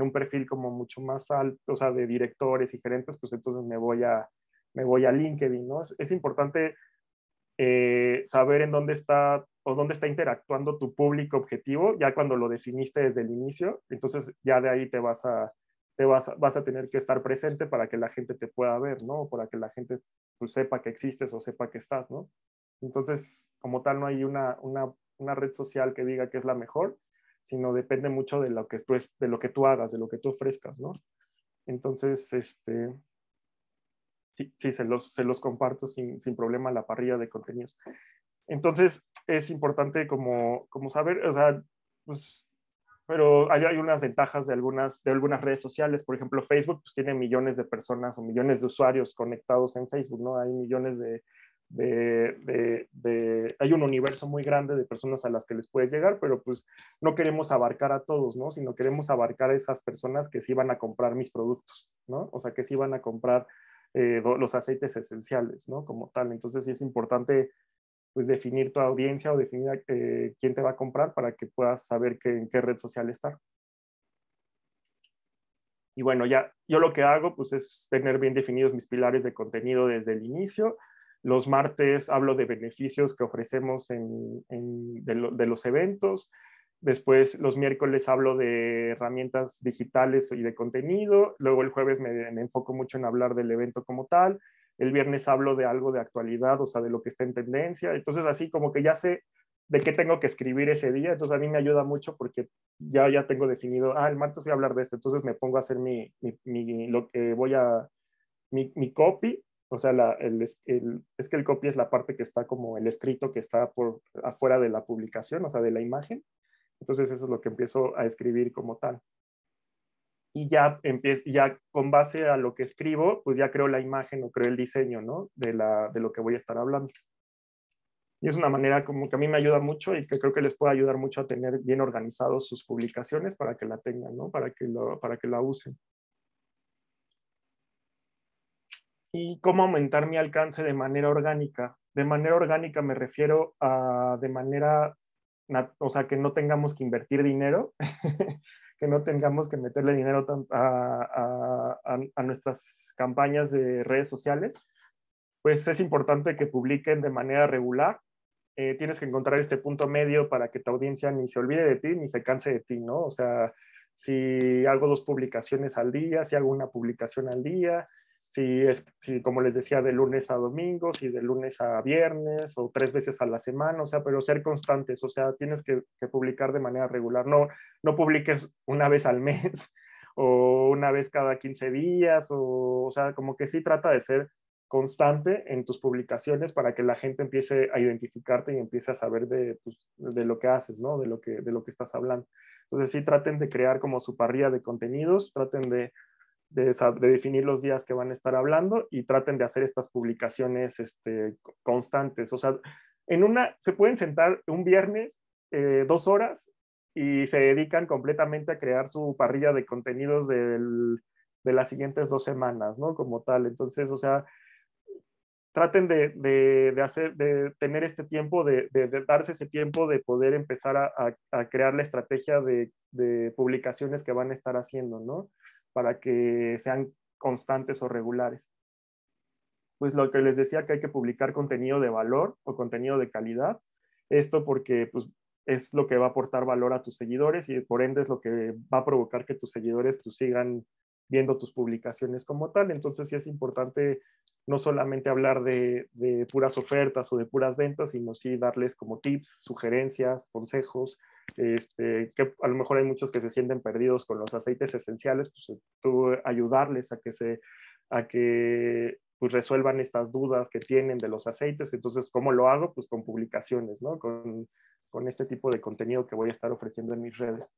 un perfil como mucho más alto, o sea, de directores y gerentes, pues entonces me voy a, me voy a LinkedIn, ¿no? Es, importante eh, saber en dónde está o dónde está interactuando tu público objetivo, ya cuando lo definiste desde el inicio, entonces ya de ahí te vas a, vas, a, vas a tener que estar presente para que la gente te pueda ver, ¿no? Para que la gente pues, sepa que existes o sepa que estás, ¿no? Entonces, como tal, no hay una, una, una red social que diga que es la mejor, sino depende mucho de lo que tú, de lo que tú hagas, de lo que tú ofrezcas, ¿no? Entonces, este, sí, sí se, los, se los comparto sin, sin problema la parrilla de contenidos. Entonces, es importante como, como saber, o sea, pues pero hay, unas ventajas de algunas, de algunas redes sociales. Por ejemplo, Facebook pues, tiene millones de personas o millones de usuarios conectados en Facebook, ¿no? Hay millones de, hay un universo muy grande de personas a las que les puedes llegar, pero pues no queremos abarcar a todos, ¿no? Sino queremos abarcar a esas personas que sí van a comprar mis productos, ¿no? O sea, que sí van a comprar eh, los aceites esenciales, ¿no? Como tal. Entonces sí es importante pues definir tu audiencia o definir eh, quién te va a comprar para que puedas saber en qué red social estar. Y bueno, ya yo lo que hago pues es tener bien definidos mis pilares de contenido desde el inicio. Los martes hablo de beneficios que ofrecemos en, de, los eventos. Después los miércoles hablo de herramientas digitales y de contenido. Luego el jueves me, enfoco mucho en hablar del evento como tal el viernes hablo de algo de actualidad, o sea, de lo que está en tendencia, entonces así como que ya sé de qué tengo que escribir ese día, entonces a mí me ayuda mucho porque ya, ya tengo definido, ah, el martes voy a hablar de esto, entonces me pongo a hacer mi, mi, lo que voy a, mi, copy, o sea, es que el copy es la parte que está como el escrito que está por afuera de la publicación, o sea, de la imagen, entonces eso es lo que empiezo a escribir como tal y ya, empiezo, ya con base a lo que escribo, pues ya creo la imagen o creo el diseño, ¿no? De, de lo que voy a estar hablando. Y es una manera como que a mí me ayuda mucho y que creo que les puede ayudar mucho a tener bien organizados sus publicaciones para que la tengan, ¿no? Para que, para que la usen. ¿Y cómo aumentar mi alcance de manera orgánica? De manera orgánica me refiero a de manera, o sea, que no tengamos que invertir dinero que no tengamos que meterle dinero a, nuestras campañas de redes sociales, pues es importante que publiquen de manera regular. Eh, tienes que encontrar este punto medio para que tu audiencia ni se olvide de ti ni se canse de ti, ¿no? O sea, si hago dos publicaciones al día, si hago una publicación al día, si es como les decía de lunes a domingo, si de lunes a viernes o tres veces a la semana, o sea, pero ser constantes, o sea, tienes que, publicar de manera regular, no no publiques una vez al mes o una vez cada 15 días o sea, como que sí trata de ser constante en tus publicaciones para que la gente empiece a identificarte y empiece a saber pues, de, lo que haces, ¿no? De lo que, de lo que estás hablando. Entonces sí traten de crear como su parrilla de contenidos, traten de de, definir los días que van a estar hablando y traten de hacer estas publicaciones este, constantes. O sea, en una, se pueden sentar un viernes eh, dos horas y se dedican completamente a crear su parrilla de contenidos de las siguientes dos semanas, ¿no? Como tal. Entonces, o sea, traten de, de, hacer, de tener este tiempo, de, darse ese tiempo de poder empezar a crear la estrategia de, publicaciones que van a estar haciendo, ¿no? para que sean constantes o regulares. Pues lo que les decía que hay que publicar contenido de valor o contenido de calidad. Esto porque pues, es lo que va a aportar valor a tus seguidores y por ende es lo que va a provocar que tus seguidores pues, sigan viendo tus publicaciones como tal. Entonces sí es importante no solamente hablar de, de, puras ofertas o de puras ventas, sino sí darles como tips, sugerencias, consejos este, que a lo mejor hay muchos que se sienten perdidos con los aceites esenciales, pues eh, tú ayudarles a que se a que pues, resuelvan estas dudas que tienen de los aceites. Entonces, ¿cómo lo hago? Pues con publicaciones, ¿no? Con, este tipo de contenido que voy a estar ofreciendo en mis redes.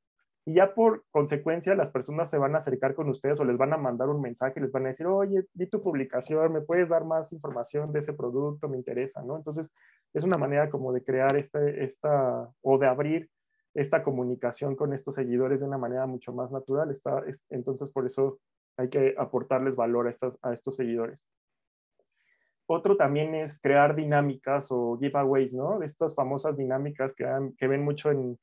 Y ya por consecuencia, las personas se van a acercar con ustedes o les van a mandar un mensaje, les van a decir, oye, vi tu publicación, ¿me puedes dar más información de ese producto? Me interesa, ¿no? Entonces, es una manera como de crear este, esta, o de abrir esta comunicación con estos seguidores de una manera mucho más natural. Está, entonces, por eso hay que aportarles valor a, estas, a estos seguidores. Otro también es crear dinámicas o giveaways, ¿no? Estas famosas dinámicas que, que ven mucho en,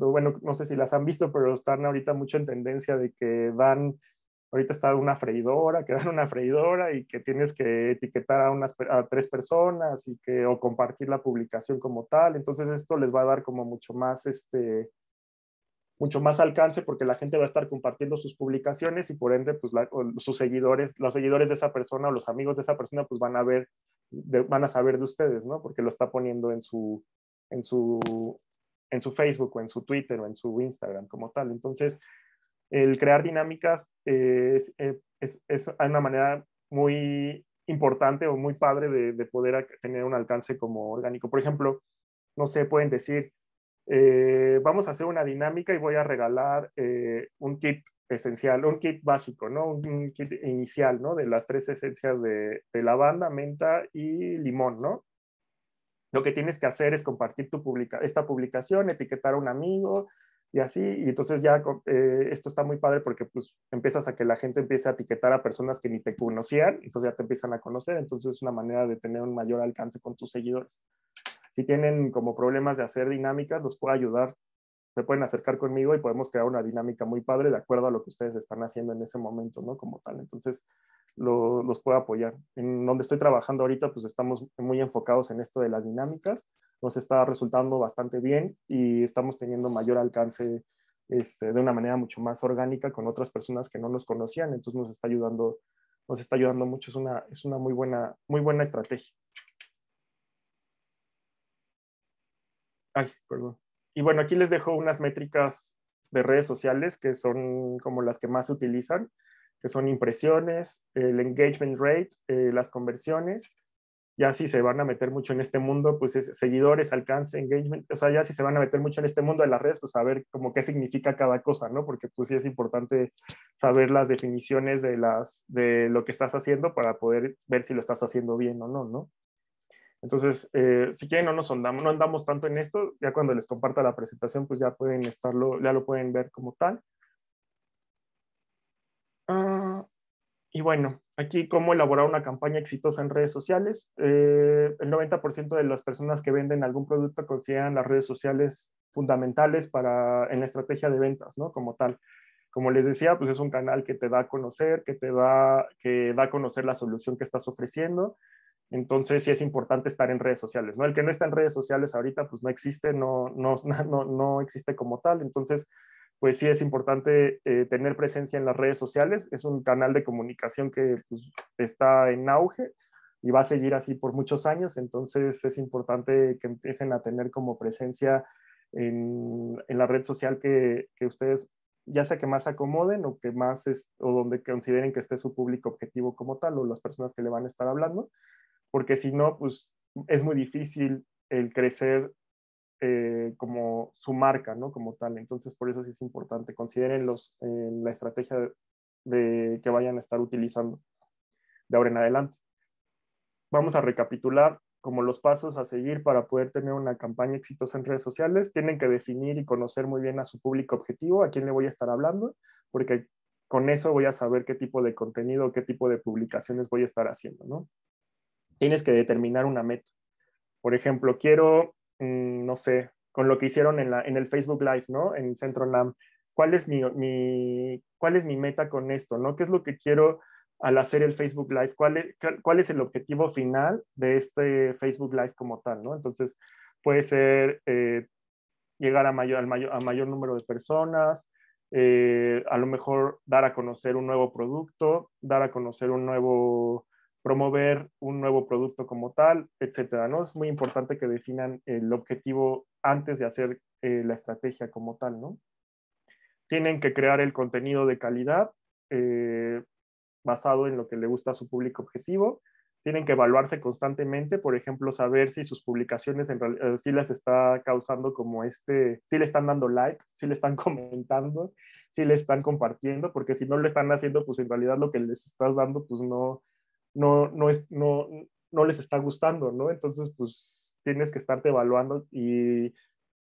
bueno, no sé si las han visto, pero están ahorita mucho en tendencia de que dan ahorita está una freidora, que dan una freidora y que tienes que etiquetar a, unas, a tres personas y que, o compartir la publicación como tal. Entonces esto les va a dar como mucho más, este, mucho más alcance porque la gente va a estar compartiendo sus publicaciones y por ende, pues sus seguidores, los seguidores de esa persona o los amigos de esa persona, pues van a ver, van a saber de ustedes, ¿no? Porque lo está poniendo en su, en su, en su Facebook o en su Twitter o en su Instagram como tal. Entonces, el crear dinámicas eh, eh, es, una manera muy importante o muy padre de, poder tener un alcance como orgánico. Por ejemplo, no sé, pueden decir, eh, vamos a hacer una dinámica y voy a regalar un kit esencial, un kit básico, ¿no? Un, kit inicial, ¿no? De las tres esencias de, de lavanda, menta y limón, Lo que tienes que hacer es compartir tu publica esta publicación, etiquetar a un amigo, y así, y entonces ya eh, esto está muy padre porque pues empiezas a que la gente empiece a etiquetar a personas que ni te conocían, entonces ya te empiezan a conocer, entonces es una manera de tener un mayor alcance con tus seguidores. Si tienen como problemas de hacer dinámicas, los puedo ayudar se pueden acercar conmigo y podemos crear una dinámica muy padre de acuerdo a lo que ustedes están haciendo en ese momento, ¿no? Como tal. Entonces, los puedo apoyar. En donde estoy trabajando ahorita, pues estamos muy enfocados en esto de las dinámicas. Nos está resultando bastante bien y estamos teniendo mayor alcance este, de una manera mucho más orgánica con otras personas que no nos conocían. Entonces, nos está ayudando, nos está ayudando mucho. Es una, es una muy, buena, muy buena estrategia. Ay, perdón. Y bueno, aquí les dejo unas métricas de redes sociales que son como las que más utilizan, que son impresiones, el engagement rate, eh, las conversiones. Ya si se van a meter mucho en este mundo, pues seguidores, alcance, engagement. O sea, ya si se van a meter mucho en este mundo de las redes, pues a ver como qué significa cada cosa, ¿no? Porque pues sí es importante saber las definiciones de, las, de lo que estás haciendo para poder ver si lo estás haciendo bien o no, ¿no? Entonces, eh, si quieren, no nos andamos, no andamos tanto en esto. Ya cuando les comparta la presentación, pues ya pueden estarlo, ya lo pueden ver como tal. Ah, y bueno, aquí cómo elaborar una campaña exitosa en redes sociales. Eh, el 90% de las personas que venden algún producto consideran las redes sociales fundamentales para, en la estrategia de ventas, ¿no? Como tal. Como les decía, pues es un canal que te da a conocer, que te que da a conocer la solución que estás ofreciendo entonces sí es importante estar en redes sociales, ¿no? El que no está en redes sociales ahorita, pues no existe, no, no, existe como tal. Entonces, pues sí es importante eh, tener presencia en las redes sociales. Es un canal de comunicación que pues, está en auge y va a seguir así por muchos años. Entonces es importante que empiecen a tener como presencia en, la red social que, ustedes ya sea que más acomoden o que más es, o donde consideren que esté su público objetivo como tal o las personas que le van a estar hablando porque si no, pues es muy difícil el crecer eh, como su marca, ¿no? Como tal. Entonces, por eso sí es importante. Consideren los, eh, la estrategia de, que vayan a estar utilizando de ahora en adelante. Vamos a recapitular como los pasos a seguir para poder tener una campaña exitosa en redes sociales. Tienen que definir y conocer muy bien a su público objetivo, a quién le voy a estar hablando, porque con eso voy a saber qué tipo de contenido, qué tipo de publicaciones voy a estar haciendo, ¿no? tienes que determinar una meta. Por ejemplo, quiero, mm, no sé, con lo que hicieron en, el Facebook Live, ¿no? En Centro NAM, ¿cuál es mi, ¿cuál es mi meta con esto, ¿no? ¿Qué es lo que quiero al hacer el Facebook Live? ¿Cuál es, cuál es el objetivo final de este Facebook Live como tal, ¿no? Entonces, puede ser eh, llegar a mayor, al número de personas, eh, a lo mejor dar a conocer un nuevo producto, dar a conocer un nuevo promover un nuevo producto como tal, etcétera, ¿no? Es muy importante que definan el objetivo antes de hacer eh, la estrategia como tal, ¿no? Tienen que crear el contenido de calidad eh, basado en lo que le gusta a su público objetivo. Tienen que evaluarse constantemente, por ejemplo, saber si sus publicaciones eh, si las está causando como este, si le están dando like, si le están comentando, si le están compartiendo, porque si no lo están haciendo, pues en realidad lo que les estás dando, pues no, no, no, les está gustando, ¿no? Entonces, pues tienes que estarte evaluando y,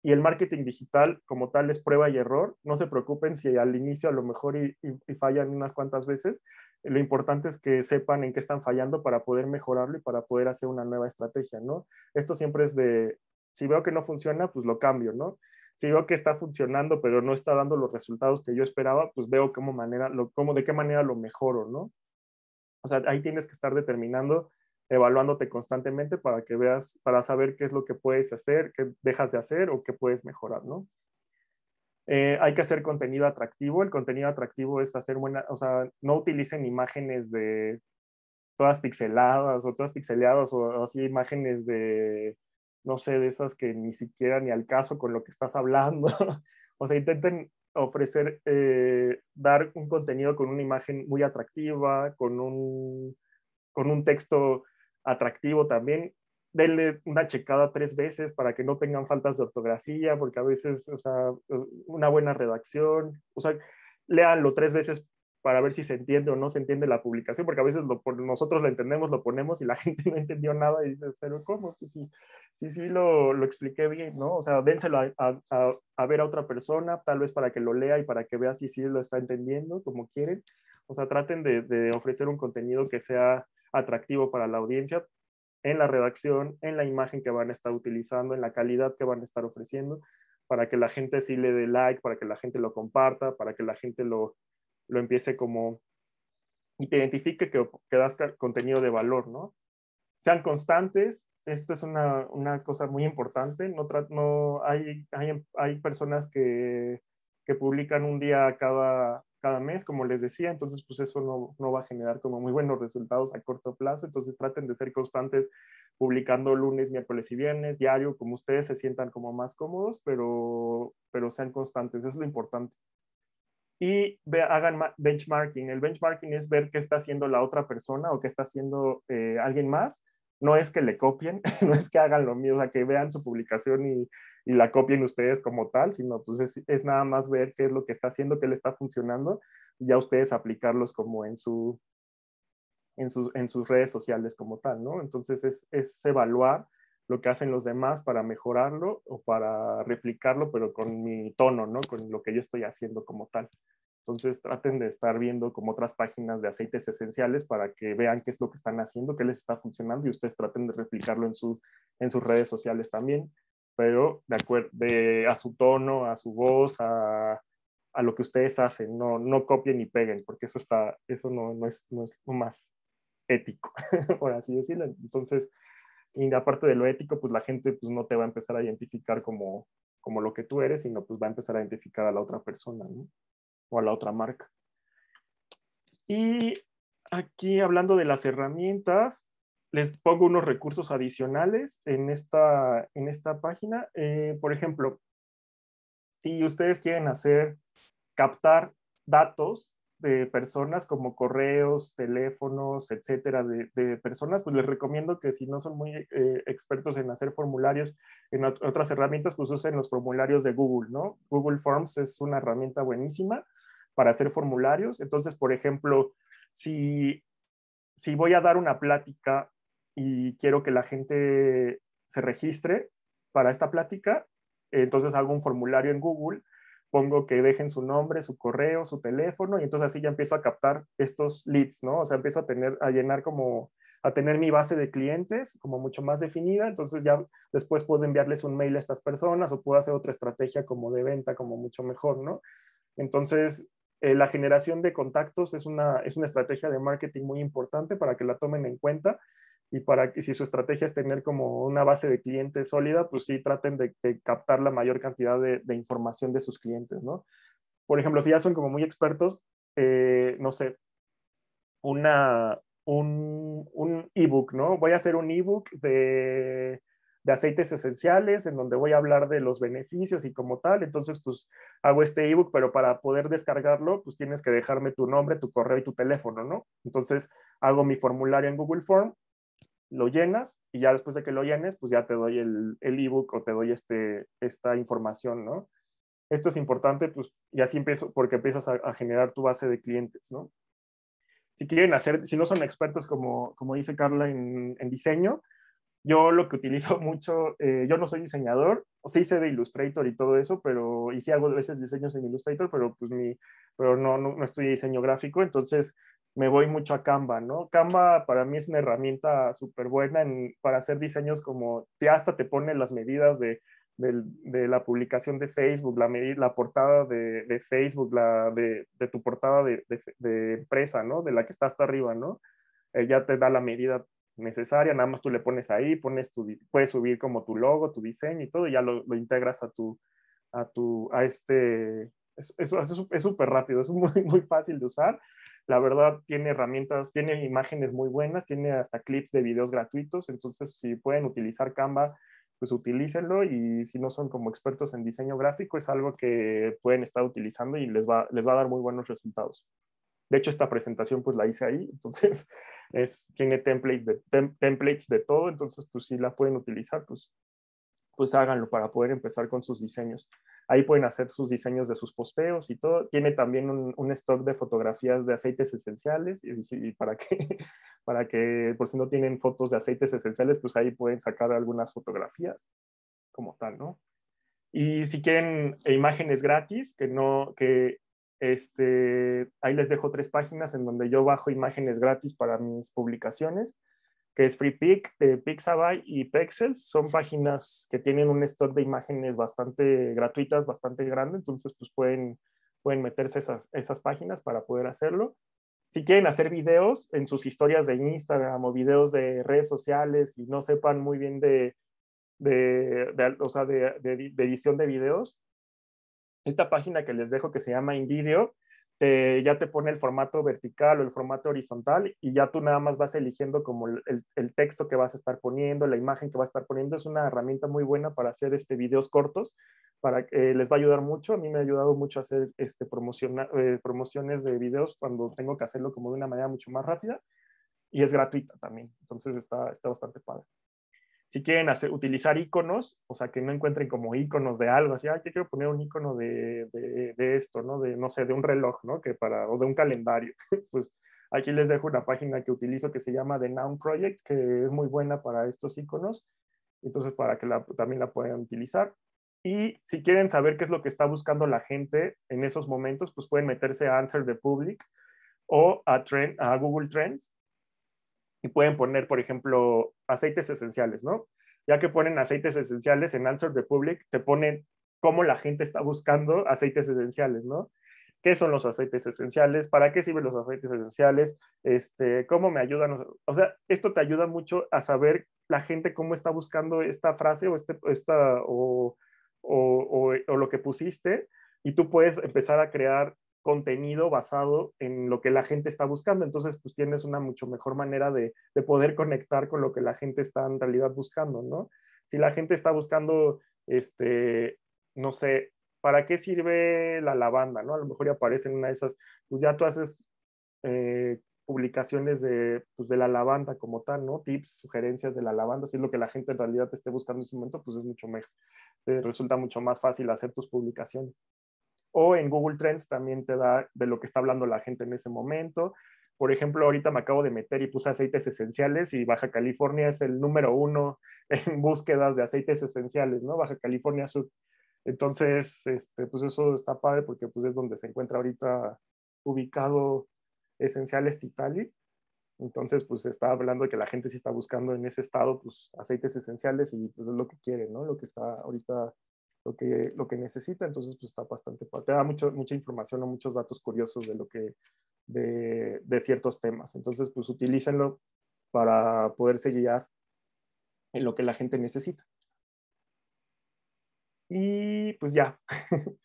el marketing digital como tal es prueba y error. No se preocupen si al inicio a lo mejor y, fallan unas cuantas veces. Lo importante es que sepan en qué están fallando para poder mejorarlo y para poder hacer una nueva estrategia, ¿no? Esto siempre es de, si veo que no funciona, pues lo cambio, ¿no? si veo que está funcionando pero no está dando los resultados que yo esperaba, pues veo cómo manera, de qué manera lo mejoro, ¿no? O sea, ahí tienes que estar determinando, evaluándote constantemente para que veas, para saber qué es lo que puedes hacer, qué dejas de hacer o qué puedes mejorar, ¿no? Eh, hay que hacer contenido atractivo. El contenido atractivo es hacer buena, o sea, no utilicen imágenes de todas pixeladas o todas pixeleadas o así imágenes de, no sé, de esas que ni siquiera ni al caso con lo que estás hablando. o sea, intenten ofrecer, eh, dar un contenido con una imagen muy atractiva, con un, con un texto atractivo también. Denle una checada tres veces para que no tengan faltas de ortografía, porque a veces, o sea, una buena redacción, o sea, léanlo tres veces para ver si se entiende o no se entiende la publicación, porque a veces nosotros lo entendemos, lo ponemos y la gente no entendió nada y dice, pero ¿cómo? Pues sí, sí, sí lo, lo expliqué bien, ¿no? O sea, dénselo a, ver a otra persona, tal vez para que lo lea y para que vea si sí lo está entendiendo como quieren. O sea, traten de, de ofrecer un contenido que sea atractivo para la audiencia en la redacción, en la imagen que van a estar utilizando, en la calidad que van a estar ofreciendo, para que la gente sí le dé like, para que la gente lo comparta, para que la gente lo, lo empiece como y te identifique que, que das contenido de valor, ¿no? Sean constantes, esto es una, cosa muy importante, no, no hay, hay, personas que, publican un día cada, cada mes, como les decía, entonces pues eso no, no va a generar como muy buenos resultados a corto plazo, entonces traten de ser constantes publicando lunes, miércoles y viernes, diario, como ustedes se sientan como más cómodos, pero, pero sean constantes, es lo importante y hagan benchmarking. El benchmarking es ver qué está haciendo la otra persona o qué está haciendo eh, alguien más. No es que le copien, no es que hagan lo mío, o sea, que vean su publicación y, la copien ustedes como tal, sino pues es, nada más ver qué es lo que está haciendo, qué le está funcionando, y ya ustedes aplicarlos como en su... En sus, en sus redes sociales como tal, ¿no? Entonces es, es evaluar lo que hacen los demás para mejorarlo o para replicarlo, pero con mi tono, ¿no? Con lo que yo estoy haciendo como tal. Entonces traten de estar viendo como otras páginas de aceites esenciales para que vean qué es lo que están haciendo, qué les está funcionando y ustedes traten de replicarlo en, su, en sus redes sociales también, pero de acuerdo a su tono, a su voz, a, lo que ustedes hacen, no, no copien y peguen, porque eso, está, eso no, es, no es lo más ético, por así decirlo. Entonces y aparte de lo ético, pues la gente pues, no te va a empezar a identificar como, lo que tú eres, sino pues va a empezar a identificar a la otra persona, ¿no? O a la otra marca. Y aquí hablando de las herramientas, les pongo unos recursos adicionales en esta, en esta página. Eh, por ejemplo, si ustedes quieren hacer, captar datos de personas como correos, teléfonos, etcétera, de, personas, pues les recomiendo que si no son muy eh, expertos en hacer formularios, en otras herramientas, pues usen los formularios de Google, ¿no? Google Forms es una herramienta buenísima para hacer formularios. Entonces, por ejemplo, si, si voy a dar una plática y quiero que la gente se registre para esta plática, entonces hago un formulario en Google pongo que dejen su nombre, su correo, su teléfono, y entonces así ya empiezo a captar estos leads, ¿no? O sea, empiezo a tener, a llenar como, a tener mi base de clientes como mucho más definida, entonces ya después puedo enviarles un mail a estas personas o puedo hacer otra estrategia como de venta, como mucho mejor, ¿no? Entonces, eh, la generación de contactos es una, es una estrategia de marketing muy importante para que la tomen en cuenta y para que si su estrategia es tener como una base de clientes sólida, pues sí traten de, captar la mayor cantidad de, información de sus clientes, ¿no? Por ejemplo, si ya son como muy expertos, eh, no sé, una, un, un ebook, ¿no? Voy a hacer un ebook de, de aceites esenciales, en donde voy a hablar de los beneficios y como tal. Entonces, pues hago este ebook, pero para poder descargarlo, pues tienes que dejarme tu nombre, tu correo y tu teléfono, ¿no? Entonces, hago mi formulario en Google Form lo llenas y ya después de que lo llenes, pues ya te doy el e el o te doy este, esta información, ¿no? Esto es importante, pues, y así empiezo, porque empiezas a, generar tu base de clientes, ¿no? Si quieren hacer, si no son expertos, como, como dice Carla, en, en diseño, yo lo que utilizo mucho, eh, yo no soy diseñador, o sí sé de Illustrator y todo eso, pero, y algo hago a veces diseños en Illustrator, pero pues mi, pero no, no, no estudié diseño gráfico, entonces me voy mucho a Canva, ¿no? Canva para mí es una herramienta súper buena para hacer diseños como te hasta te pone las medidas de, la publicación de Facebook, la, portada de, Facebook, la de, tu portada de, empresa, ¿no? De la que está hasta arriba, ¿no? Ella eh, ya te da la medida necesaria, nada más tú le pones ahí, pones tu, puedes subir como tu logo, tu diseño y todo, y ya lo, integras a tu, a tu, a este, es súper rápido, es muy, muy fácil de usar la verdad tiene herramientas, tiene imágenes muy buenas, tiene hasta clips de videos gratuitos, entonces si pueden utilizar Canva, pues utilícenlo y si no son como expertos en diseño gráfico, es algo que pueden estar utilizando y les va, les va a dar muy buenos resultados. De hecho, esta presentación pues la hice ahí, entonces es, tiene templates de, templates de todo, entonces pues si la pueden utilizar, pues, pues háganlo para poder empezar con sus diseños. Ahí pueden hacer sus diseños de sus posteos y todo. Tiene también un, un stock de fotografías de aceites esenciales y, para que, para que, por si no tienen fotos de aceites esenciales, pues ahí pueden sacar algunas fotografías como tal, ¿no? Y si quieren e imágenes gratis, que no, que este, ahí les dejo tres páginas en donde yo bajo imágenes gratis para mis publicaciones que es FreePic, eh, Pixabay y Pexels. Son páginas que tienen un stock de imágenes bastante gratuitas, bastante grande, entonces pues pueden, pueden meterse a esas, páginas para poder hacerlo. Si quieren hacer videos en sus historias de Instagram o videos de redes sociales y no sepan muy bien de, de, de edición de videos, esta página que les dejo que se llama InVideo eh, ya te pone el formato vertical o el formato horizontal y ya tú nada más vas eligiendo como el, texto que vas a estar poniendo, la imagen que vas a estar poniendo. Es una herramienta muy buena para hacer este, videos cortos, para que eh, les va a ayudar mucho. A mí me ha ayudado mucho a hacer este, eh, promociones de videos cuando tengo que hacerlo como de una manera mucho más rápida y es gratuita también. Entonces está, está bastante padre si quieren hacer, utilizar iconos, o sea, que no encuentren como iconos de algo, así, ay, que quiero poner un icono de, esto, ¿no? De, no sé, de un reloj, ¿no? Que para, o de un calendario. pues aquí les dejo una página que utilizo que se llama The Noun Project, que es muy buena para estos iconos, entonces para que la, también la puedan utilizar. Y si quieren saber qué es lo que está buscando la gente en esos momentos, pues pueden meterse a Answer the Public o a, Trend, a Google Trends y pueden poner, por ejemplo, aceites esenciales, ¿no? Ya que ponen aceites esenciales en Answer the Public, te ponen cómo la gente está buscando aceites esenciales, ¿no? ¿Qué son los aceites esenciales? ¿Para qué sirven los aceites esenciales? Este, ¿Cómo me ayudan? O sea, esto te ayuda mucho a saber la gente cómo está buscando esta frase o, este, o lo que pusiste y tú puedes empezar a crear contenido basado en lo que la gente está buscando. Entonces, pues tienes una mucho mejor manera de, poder conectar con lo que la gente está en realidad buscando, ¿no? Si la gente está buscando, este, no sé, ¿para qué sirve la lavanda? A lo mejor ya aparece en una de esas, pues ya tú haces eh, publicaciones de, pues, de la lavanda como tal, ¿no? Tips, sugerencias de la lavanda, si es lo que la gente en realidad te esté buscando en ese momento, pues es mucho mejor, te eh, resulta mucho más fácil hacer tus publicaciones o en Google Trends también te da de lo que está hablando la gente en ese momento. Por ejemplo, ahorita me acabo de meter y puse aceites esenciales y Baja California es el número uno en búsquedas de aceites esenciales, ¿no? Baja California Sur. Entonces, este, pues eso está padre porque pues es donde se encuentra ahorita ubicado Esenciales Titali. Entonces, pues está hablando que la gente sí está buscando en ese estado, pues aceites esenciales y pues, es lo que quiere, ¿no? Lo que está ahorita lo que, lo que necesita, entonces pues está bastante Te da mucha información o muchos datos curiosos de lo que, de, de ciertos temas. Entonces pues utilícenlo para poderse guiar en lo que la gente necesita. Y pues ya,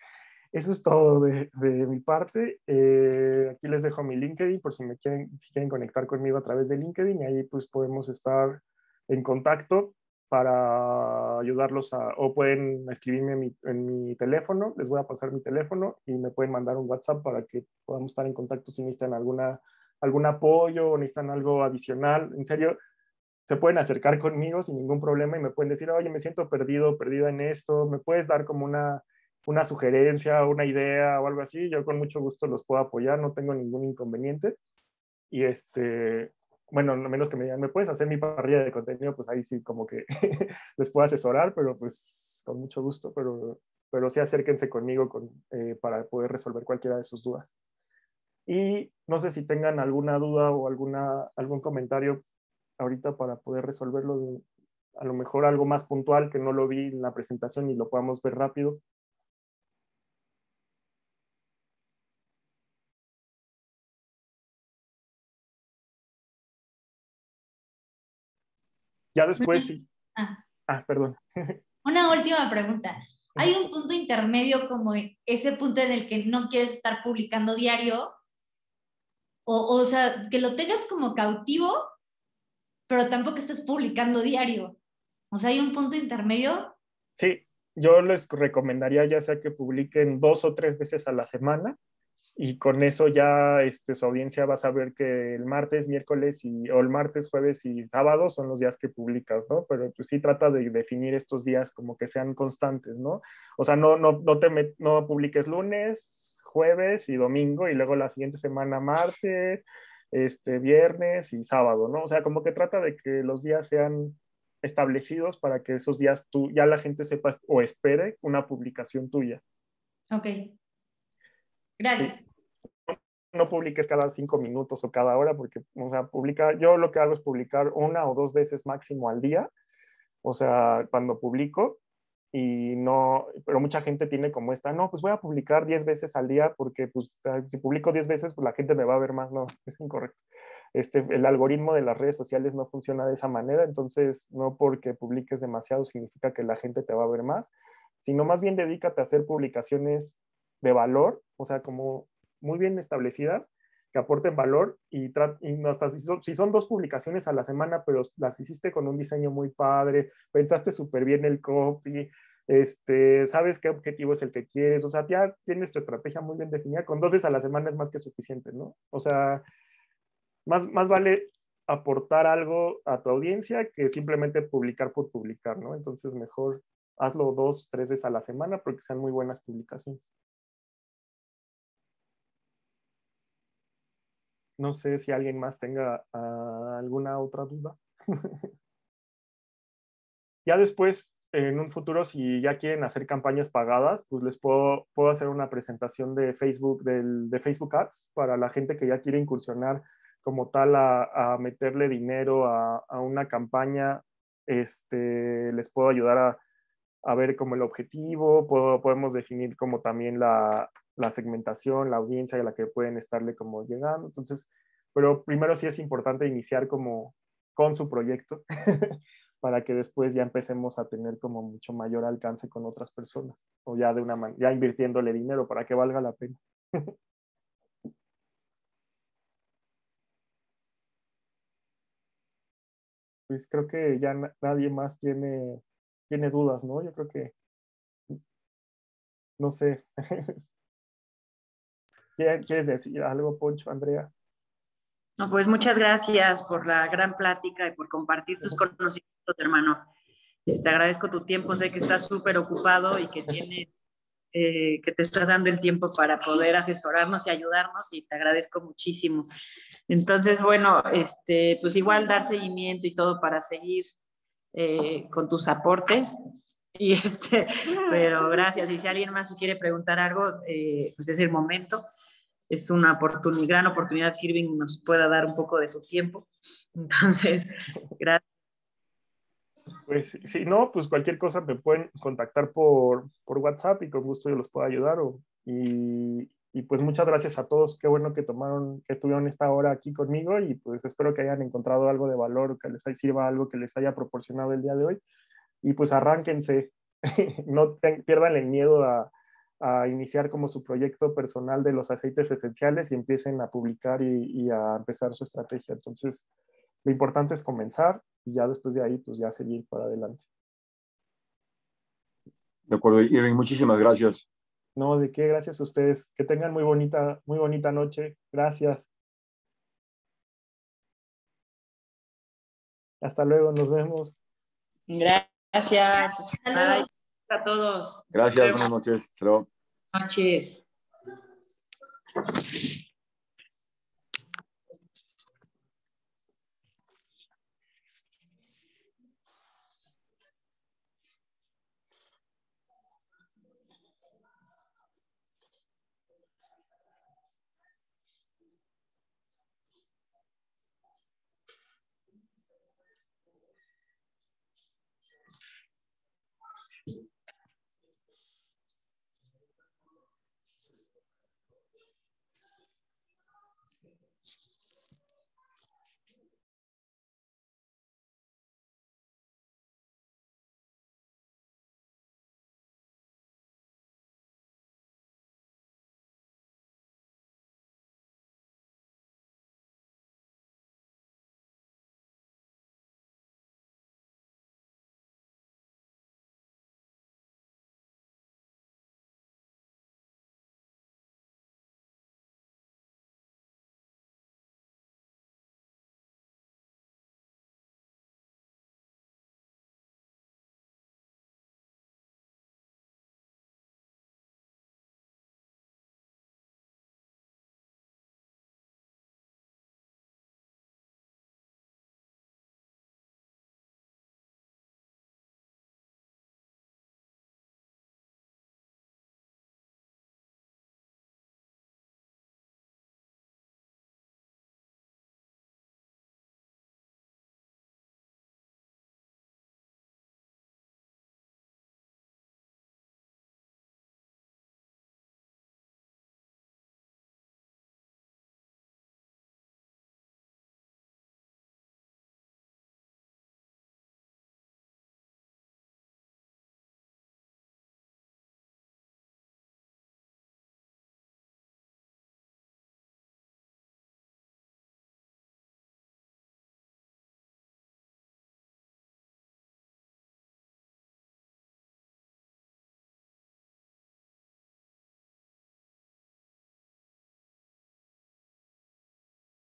eso es todo de, de mi parte. Eh, aquí les dejo mi LinkedIn por si me quieren, quieren conectar conmigo a través de LinkedIn. y Ahí pues podemos estar en contacto para ayudarlos a, o pueden escribirme en mi, teléfono, les voy a pasar mi teléfono y me pueden mandar un WhatsApp para que podamos estar en contacto si necesitan alguna, algún apoyo o necesitan algo adicional. En serio, se pueden acercar conmigo sin ningún problema y me pueden decir, oye, me siento perdido, perdida en esto, me puedes dar como una, una sugerencia, una idea o algo así, yo con mucho gusto los puedo apoyar, no tengo ningún inconveniente. Y este, bueno, a menos que me digan, ¿me puedes hacer mi parrilla de contenido? Pues ahí sí, como que les puedo asesorar, pero pues con mucho gusto, pero, pero sí acérquense conmigo eh, para poder resolver cualquiera de sus dudas. Y no sé si tengan alguna duda o alguna, algún comentario ahorita para poder resolverlo, a lo mejor algo más puntual que no lo vi en la presentación y lo podamos ver rápido. Ya después... sí. Ah. ah, perdón. Una última pregunta. ¿Hay un punto intermedio como ese punto en el que no quieres estar publicando diario? O, o sea, que lo tengas como cautivo, pero tampoco estés publicando diario. O sea, ¿hay un punto intermedio? Sí, yo les recomendaría ya sea que publiquen dos o tres veces a la semana y con eso ya este, su audiencia va a saber que el martes, miércoles y, o el martes, jueves y sábado son los días que publicas, ¿no? Pero pues sí trata de definir estos días como que sean constantes, ¿no? O sea, no, no, te no publiques lunes, jueves y domingo y luego la siguiente semana martes, este, viernes y sábado, ¿no? O sea, como que trata de que los días sean establecidos para que esos días tú, ya la gente sepa o espere una publicación tuya. Ok, Gracias. No publiques cada cinco minutos o cada hora, porque, o sea, publica. yo lo que hago es publicar una o dos veces máximo al día, o sea, cuando publico, y no, pero mucha gente tiene como esta, no, pues voy a publicar diez veces al día porque pues, si publico diez veces, pues la gente me va a ver más, no, es incorrecto. Este, el algoritmo de las redes sociales no funciona de esa manera, entonces no porque publiques demasiado significa que la gente te va a ver más, sino más bien dedícate a hacer publicaciones de valor, o sea, como muy bien establecidas, que aporten valor y, y hasta si son, dos publicaciones a la semana, pero las hiciste con un diseño muy padre, pensaste súper bien el copy, este, sabes qué objetivo es el que quieres, o sea, ya tienes tu estrategia muy bien definida, con dos veces a la semana es más que suficiente, ¿no? O sea, más, más vale aportar algo a tu audiencia que simplemente publicar por publicar, ¿no? Entonces, mejor hazlo dos, tres veces a la semana porque sean muy buenas publicaciones. No sé si alguien más tenga ah, alguna otra duda. ya después, en un futuro, si ya quieren hacer campañas pagadas, pues les puedo, hacer una presentación de Facebook, de Facebook Ads para la gente que ya quiere incursionar como tal a, meterle dinero a, una campaña. Este, les puedo ayudar a, ver como el objetivo, podemos definir como también la, la segmentación, la audiencia a la que pueden estarle como llegando. Entonces, pero primero sí es importante iniciar como con su proyecto para que después ya empecemos a tener como mucho mayor alcance con otras personas o ya de una manera, ya invirtiéndole dinero para que valga la pena. pues creo que ya nadie más tiene, tiene dudas, ¿no? Yo creo que, mm, no sé, ¿Quieres decir algo, Poncho, Andrea? No, pues muchas gracias por la gran plática y por compartir tus conocimientos, hermano. Pues te agradezco tu tiempo, sé que estás súper ocupado y que tienes, eh, que te estás dando el tiempo para poder asesorarnos y ayudarnos y te agradezco muchísimo. Entonces, bueno, este, pues igual dar seguimiento y todo para seguir eh, con tus aportes. Y este, pero gracias. Y si alguien más quiere preguntar algo, eh, pues es el momento es una oportunidad, gran oportunidad que Irving nos pueda dar un poco de su tiempo. Entonces, gracias. Pues si no, pues cualquier cosa me pueden contactar por, por WhatsApp y con gusto yo los puedo ayudar. y, pues muchas gracias a todos, qué bueno que tomaron, que estuvieron esta hora aquí conmigo y pues espero que hayan encontrado algo de valor, que les sirva algo que les haya proporcionado el día de hoy. Y pues arránquense, no pierdan el miedo a, a iniciar como su proyecto personal de los aceites esenciales y empiecen a publicar y, a empezar su estrategia. Entonces, lo importante es comenzar y ya después de ahí, pues ya seguir para adelante. De acuerdo, Irving, muchísimas gracias. No, de qué, gracias a ustedes. Que tengan muy bonita, muy bonita noche. Gracias. Hasta luego, nos vemos. Gracias a todos. Gracias, buenas noches. Buenas noches. Thank you.